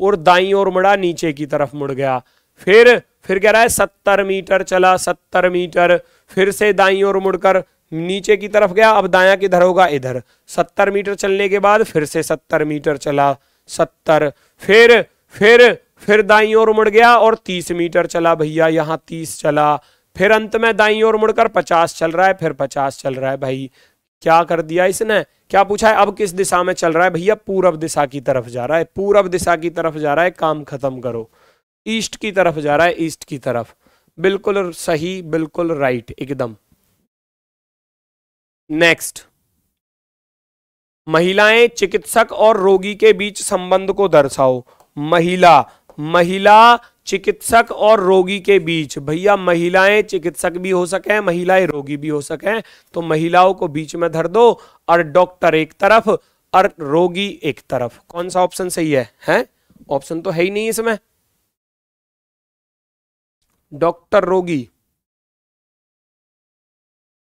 Speaker 2: और दाई और मुड़ा नीचे की तरफ मुड़ गया फिर फिर कह रहा है सत्तर मीटर चला सत्तर मीटर फिर से दाई और मुड़कर नीचे की तरफ गया अब दाया किधर होगा इधर सत्तर मीटर चलने के बाद फिर से सत्तर मीटर चला सत्तर फिर फिर फिर दाई और मुड़ गया और तीस मीटर चला भैया यहाँ तीस चला फिर अंत में दाई और मुड़कर पचास चल रहा है फिर पचास चल रहा है भाई क्या कर दिया इसने क्या पूछा है अब किस दिशा में चल रहा है भैया पूरब दिशा की तरफ जा रहा है पूरब दिशा की तरफ जा रहा है काम खत्म करो ईस्ट की तरफ जा रहा है ईस्ट की तरफ बिल्कुल सही बिल्कुल राइट एकदम नेक्स्ट महिलाएं चिकित्सक और रोगी के बीच संबंध को दर्शाओ महिला महिला चिकित्सक और रोगी के बीच भैया महिलाएं चिकित्सक भी हो सके महिलाएं रोगी भी हो सके तो महिलाओं को बीच में धर दो और डॉक्टर एक तरफ और रोगी एक तरफ कौन सा ऑप्शन सही है हैं ऑप्शन तो है ही नहीं इसमें
Speaker 1: डॉक्टर रोगी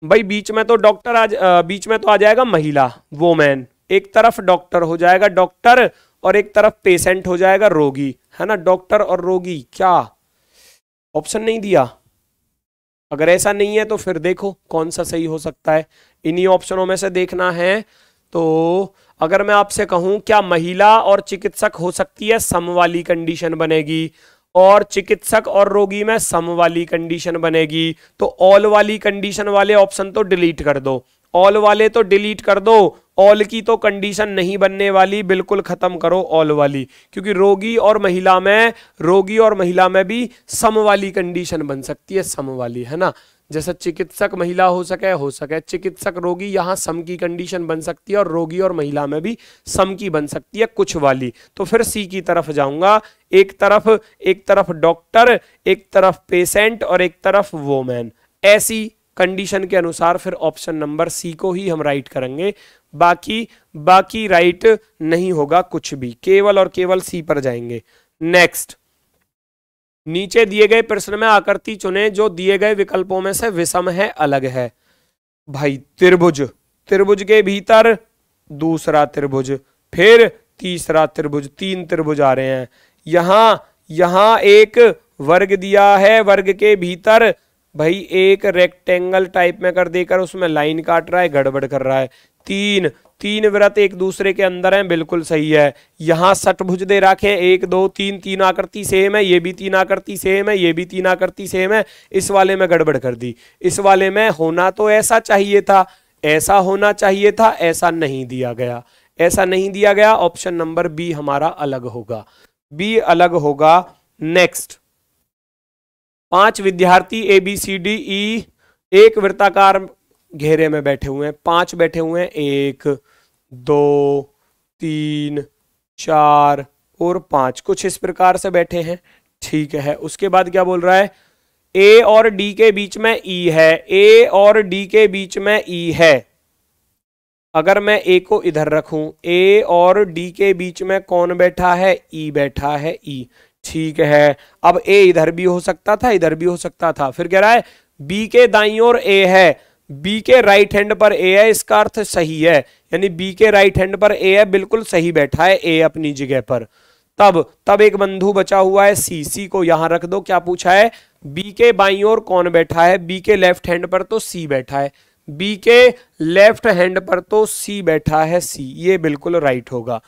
Speaker 1: भाई बीच में तो डॉक्टर आज बीच में तो आ जाएगा महिला वोमैन
Speaker 2: एक तरफ डॉक्टर हो जाएगा डॉक्टर और एक तरफ पेशेंट हो जाएगा रोगी है ना डॉक्टर और रोगी क्या ऑप्शन नहीं दिया अगर ऐसा नहीं है तो फिर देखो कौन सा सही हो सकता है इन्हीं ऑप्शनों में से देखना है तो अगर मैं आपसे कहूं क्या महिला और चिकित्सक हो सकती है सम वाली कंडीशन बनेगी और चिकित्सक और रोगी में सम वाली कंडीशन बनेगी तो ऑल वाली कंडीशन वाले ऑप्शन तो डिलीट कर दो ऑल वाले तो डिलीट कर दो ऑल की तो कंडीशन नहीं बनने वाली बिल्कुल खत्म करो ऑल वाली क्योंकि रोगी और महिला में रोगी और महिला में भी सम वाली कंडीशन बन सकती है सम वाली है ना जैसा चिकित्सक महिला हो सके हो सके चिकित्सक रोगी यहाँ सम की कंडीशन बन सकती है और रोगी और महिला में भी सम की बन सकती है कुछ वाली तो फिर सी की तरफ जाऊंगा एक तरफ एक तरफ डॉक्टर एक तरफ पेशेंट और एक तरफ वोमैन ऐसी कंडीशन के अनुसार फिर ऑप्शन नंबर सी को ही हम राइट करेंगे बाकी बाकी राइट नहीं होगा कुछ भी केवल और केवल सी पर जाएंगे नेक्स्ट नीचे दिए गए प्रश्न में आकृति चुने जो दिए गए विकल्पों में से विषम है अलग है भाई त्रिभुज त्रिभुज के भीतर दूसरा त्रिभुज फिर तीसरा त्रिभुज तीन त्रिभुज आ रहे हैं यहां यहां एक वर्ग दिया है वर्ग के भीतर भाई एक रेक्टेंगल टाइप में कर देकर उसमें लाइन काट रहा है गड़बड़ कर रहा है तीन तीन व्रत एक दूसरे के अंदर हैं बिल्कुल सही है यहाँ सटभुज दे रखे हैं एक दो तीन तीन आकृति सेम है ये भी तीन आकृति सेम है ये भी तीन आकृति सेम है इस वाले में गड़बड़ कर दी इस वाले में होना तो ऐसा चाहिए था ऐसा होना चाहिए था ऐसा नहीं दिया गया ऐसा नहीं दिया गया ऑप्शन नंबर बी हमारा अलग होगा बी अलग होगा नेक्स्ट पांच विद्यार्थी ए बी सी डी ई एक वृत्ताकार घेरे में बैठे हुए हैं पांच बैठे हुए हैं एक दो तीन चार और पांच कुछ इस प्रकार से बैठे हैं ठीक है उसके बाद क्या बोल रहा है ए और डी के बीच में ई e है ए और डी के बीच में ई e है अगर मैं ए को इधर रखूं ए और डी के बीच में कौन बैठा है ई e बैठा है ई ठीक है अब ए इधर भी हो सकता था इधर भी हो सकता था फिर कह रहा है बी के दाई और ए है बी के राइट हैंड पर ए है इसका अर्थ सही है यानी बी के राइट हैंड पर ए है बिल्कुल सही बैठा है ए अपनी जगह पर तब तब एक बंधु बचा हुआ है सी सी को यहां रख दो क्या पूछा है बी के बाई और कौन बैठा है बी के लेफ्ट हैंड पर तो सी बैठा है बी के लेफ्ट हैंड पर तो सी बैठा है सी ये बिल्कुल राइट होगा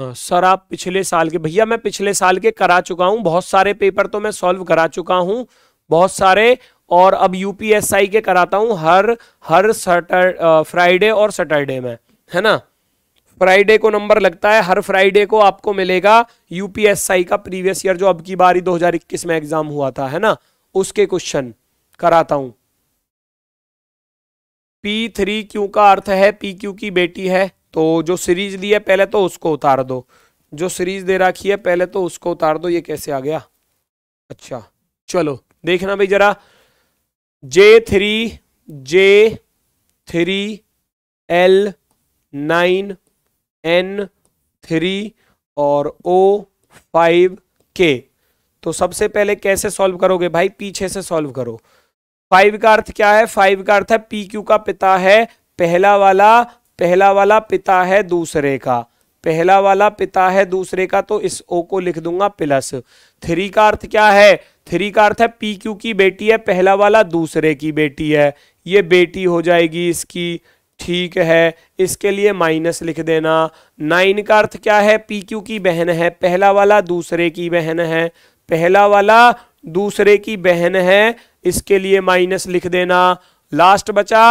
Speaker 2: सर आप पिछले साल के भैया मैं पिछले साल के करा चुका हूं बहुत सारे पेपर तो मैं सॉल्व करा चुका हूं बहुत सारे और अब यूपीएसआई के कराता हूं हर हर सटर फ्राइडे और सैटरडे में है ना फ्राइडे को नंबर लगता है हर फ्राइडे को आपको मिलेगा यूपीएसआई का प्रीवियस ईयर जो अब की बारी 2021 में एग्जाम हुआ था है ना उसके क्वेश्चन कराता हूं पी थ्री क्यू का अर्थ है पी क्यू की बेटी है तो जो सीरीज दी है पहले तो उसको उतार दो जो सीरीज दे रखी है पहले तो उसको उतार दो ये कैसे आ गया अच्छा चलो देखना भाई जरा J three J three L nine N three और ओ फाइव के तो सबसे पहले कैसे सॉल्व करोगे भाई पीछे से सॉल्व करो फाइव का अर्थ क्या है फाइव का अर्थ है पी क्यू का पिता है पहला वाला पहला वाला पिता है दूसरे का पहला वाला पिता है दूसरे का तो इस ओ को लिख दूंगा प्लस थ्री का अर्थ क्या है थ्री का अर्थ है पी क्यू की बेटी है पहला वाला दूसरे की बेटी है ये बेटी हो जाएगी इसकी ठीक है इसके लिए माइनस लिख देना नाइन का अर्थ क्या है पी क्यू की बहन है पहला वाला दूसरे की बहन है पहला वाला दूसरे की बहन है इसके लिए माइनस लिख देना लास्ट बचा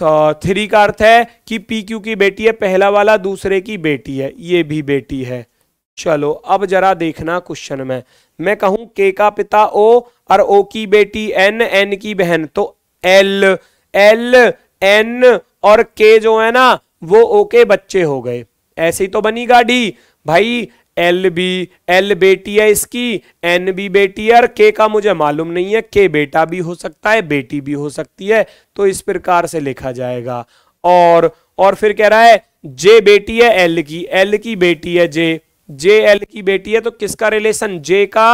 Speaker 2: तो थ्री का अर्थ है कि पी क्यू की बेटी है पहला वाला दूसरे की बेटी है ये भी बेटी है चलो अब जरा देखना क्वेश्चन में मैं कहूं के का पिता ओ और ओ की बेटी एन एन की बहन तो एल एल एन और के जो है ना वो ओ के बच्चे हो गए ऐसे ही तो बनी गाड़ी भाई एल बी एल बेटी है इसकी एन बी बेटी है और के का मुझे मालूम नहीं है के बेटा भी हो सकता है बेटी भी हो सकती है तो इस प्रकार से लिखा जाएगा और और फिर कह रहा है जे बेटी है एल की एल की बेटी है जे जे एल की बेटी है तो किसका रिलेशन जे का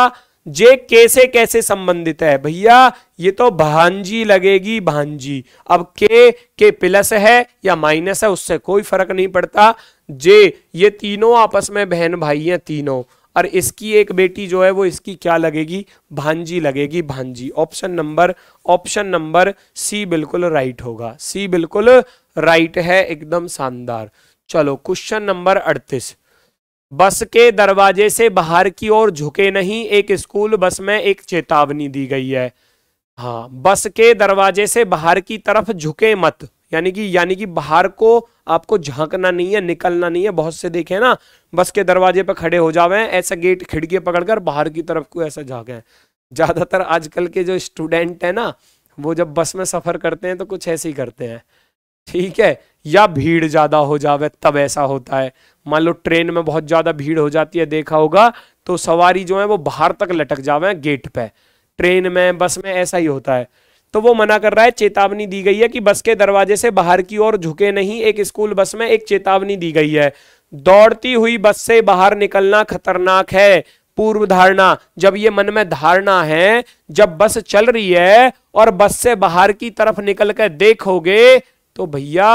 Speaker 2: जे कैसे कैसे संबंधित है भैया ये तो भांजी लगेगी भांजी अब के के प्लस है या माइनस है उससे कोई फर्क नहीं पड़ता जे ये तीनों आपस में बहन भाई हैं तीनों और इसकी एक बेटी जो है वो इसकी क्या लगेगी भांजी लगेगी भांजी option number option number C बिल्कुल राइट होगा सी बिल्कुल राइट है एकदम शानदार चलो क्वेश्चन नंबर अड़तीस बस के दरवाजे से बाहर की ओर झुके नहीं एक स्कूल बस में एक चेतावनी दी गई है हाँ बस के दरवाजे से बाहर की तरफ झुके मत यानी कि यानी कि बाहर को आपको झांकना नहीं है निकलना नहीं है बहुत से देखे ना बस के दरवाजे पर खड़े हो जावे ऐसा गेट खिड़की पकड़कर बाहर की तरफ को ऐसा झाँके ज़्यादातर आजकल के जो स्टूडेंट है ना वो जब बस में सफ़र करते हैं तो कुछ ऐसे ही करते हैं ठीक है या भीड़ ज़्यादा हो जावे तब ऐसा होता है मान लो ट्रेन में बहुत ज़्यादा भीड़ हो जाती है देखा होगा तो सवारी जो है वो बाहर तक लटक जावे गेट पे ट्रेन में बस में ऐसा ही होता है तो वो मना कर रहा है चेतावनी दी गई है कि बस के दरवाजे से बाहर की ओर झुके नहीं एक स्कूल बस में एक चेतावनी दी गई है दौड़ती हुई बस से बाहर निकलना खतरनाक है पूर्व धारणा जब ये मन में धारणा है जब बस चल रही है और बस से बाहर की तरफ निकल कर देखोगे तो भैया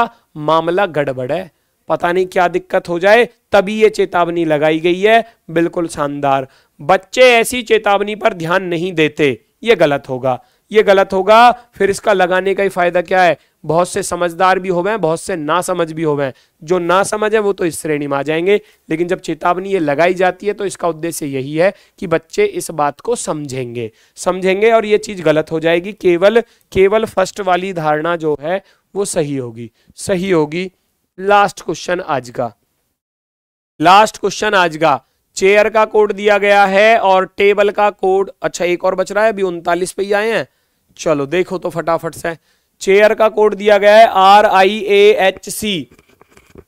Speaker 2: मामला गड़बड़ है पता नहीं क्या दिक्कत हो जाए तभी ये चेतावनी लगाई गई है बिल्कुल शानदार बच्चे ऐसी चेतावनी पर ध्यान नहीं देते ये गलत होगा ये गलत होगा फिर इसका लगाने का ही फायदा क्या है बहुत से समझदार भी हो गए बहुत से ना समझ भी हो गए जो ना समझ है वो तो इस श्रेणी में आ जाएंगे लेकिन जब चेतावनी ये लगाई जाती है तो इसका उद्देश्य यही है कि बच्चे इस बात को समझेंगे समझेंगे और ये चीज़ गलत हो जाएगी केवल केवल फर्स्ट वाली धारणा जो है वो सही होगी सही होगी लास्ट क्वेश्चन आज का लास्ट क्वेश्चन आज का चेयर का कोड दिया गया है और टेबल का कोड अच्छा एक और बच रहा है अभी उनतालीस पे ही आए हैं चलो देखो तो फटाफट से चेयर का कोड दिया गया है are I A H C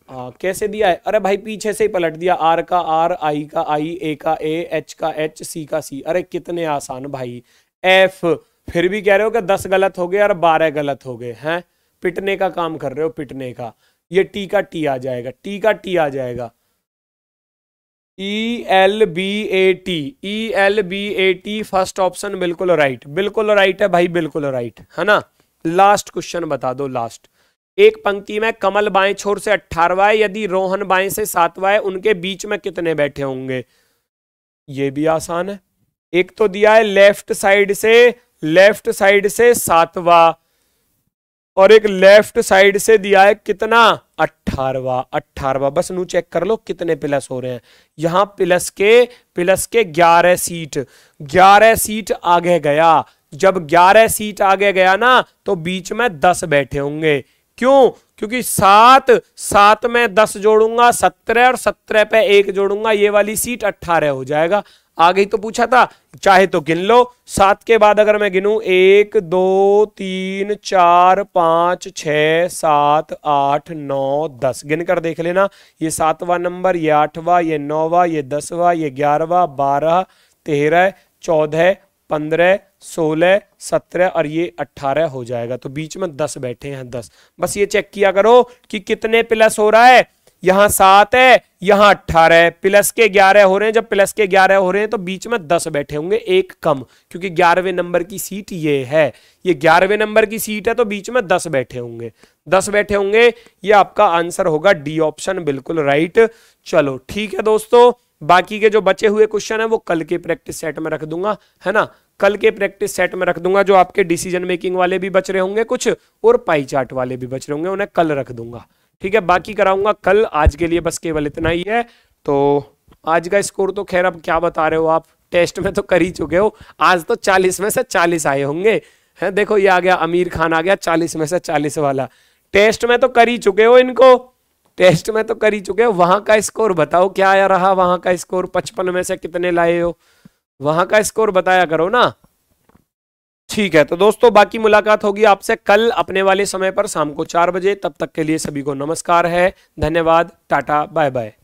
Speaker 2: आ, कैसे दिया है अरे भाई पीछे से ही पलट दिया आर का आर आई का आई ए का ए एच का एच सी का सी अरे कितने आसान भाई एफ फिर भी कह रहे हो कि दस गलत हो गए और बारह गलत हो गए हैं पिटने का काम कर रहे हो पिटने का ये टी का टी आ जाएगा टी का टी आ जाएगा E L B A T E L B A T first option बिल्कुल राइट बिल्कुल राइट है भाई बिल्कुल राइट है ना लास्ट क्वेश्चन बता दो लास्ट एक पंक्ति में कमल बाएं छोर से अट्ठारवा है यदि रोहन बाएं से सातवा है उनके बीच में कितने बैठे होंगे ये भी आसान है एक तो दिया है लेफ्ट साइड से लेफ्ट साइड से सातवा और एक लेफ्ट साइड से दिया है कितना अठारवा अठारवा बस नू चेक कर लो कितने प्लस हो रहे हैं यहां प्लस के प्लस के ग्यारह सीट ग्यारह सीट आगे गया जब ग्यारह सीट आगे गया ना तो बीच में दस बैठे होंगे क्यों क्योंकि सात सात में दस जोड़ूंगा सत्रह और सत्रह पे एक जोड़ूंगा ये वाली सीट अट्ठारह हो जाएगा आ गई तो पूछा था चाहे तो गिन लो सात के बाद अगर मैं गिनू एक दो तीन चार पांच छ सात आठ नौ दस गिन कर देख लेना ये सातवां नंबर ये आठवां ये नौवा ये दसवा ये ग्यारहवा बारह तेरह चौदह पंद्रह सोलह सत्रह और ये अट्ठारह हो जाएगा तो बीच में दस बैठे हैं दस बस ये चेक किया करो कि कितने प्लस हो रहा है यहां सात है यहां अट्ठारह प्लस के ग्यारह हो रहे हैं जब प्लस के ग्यारह हो रहे हैं तो बीच में दस बैठे होंगे एक कम क्योंकि ग्यारहवें नंबर की सीट ये है ये ग्यारहवें नंबर की सीट है तो बीच में दस बैठे होंगे दस बैठे होंगे ये आपका आंसर होगा डी ऑप्शन बिल्कुल राइट चलो ठीक है दोस्तों बाकी के जो बचे हुए क्वेश्चन है वो कल के प्रैक्टिस सेट में रख दूंगा है ना कल के प्रैक्टिस सेट में रख दूंगा जो आपके डिसीजन मेकिंग वाले भी बच रहे होंगे कुछ और पाई चार्ट वाले भी बच रहे होंगे उन्हें कल रख दूंगा ठीक है बाकी कराऊंगा कल आज के लिए बस केवल इतना ही है तो आज का स्कोर तो खैर अब क्या बता रहे हो आप टेस्ट में तो कर ही चुके हो आज तो चालीस में से चालीस आए होंगे हैं देखो ये आ गया अमीर खान आ गया चालीस में से चालीस वाला टेस्ट में तो कर ही चुके हो इनको टेस्ट में तो कर ही चुके हो वहां का स्कोर बताओ क्या आया रहा वहां का स्कोर पचपन में से कितने लाए हो वहां का स्कोर बताया करो ना ठीक है तो दोस्तों बाकी मुलाकात होगी आपसे कल अपने वाले समय पर शाम को चार बजे तब तक के लिए सभी को नमस्कार
Speaker 1: है धन्यवाद टाटा बाय बाय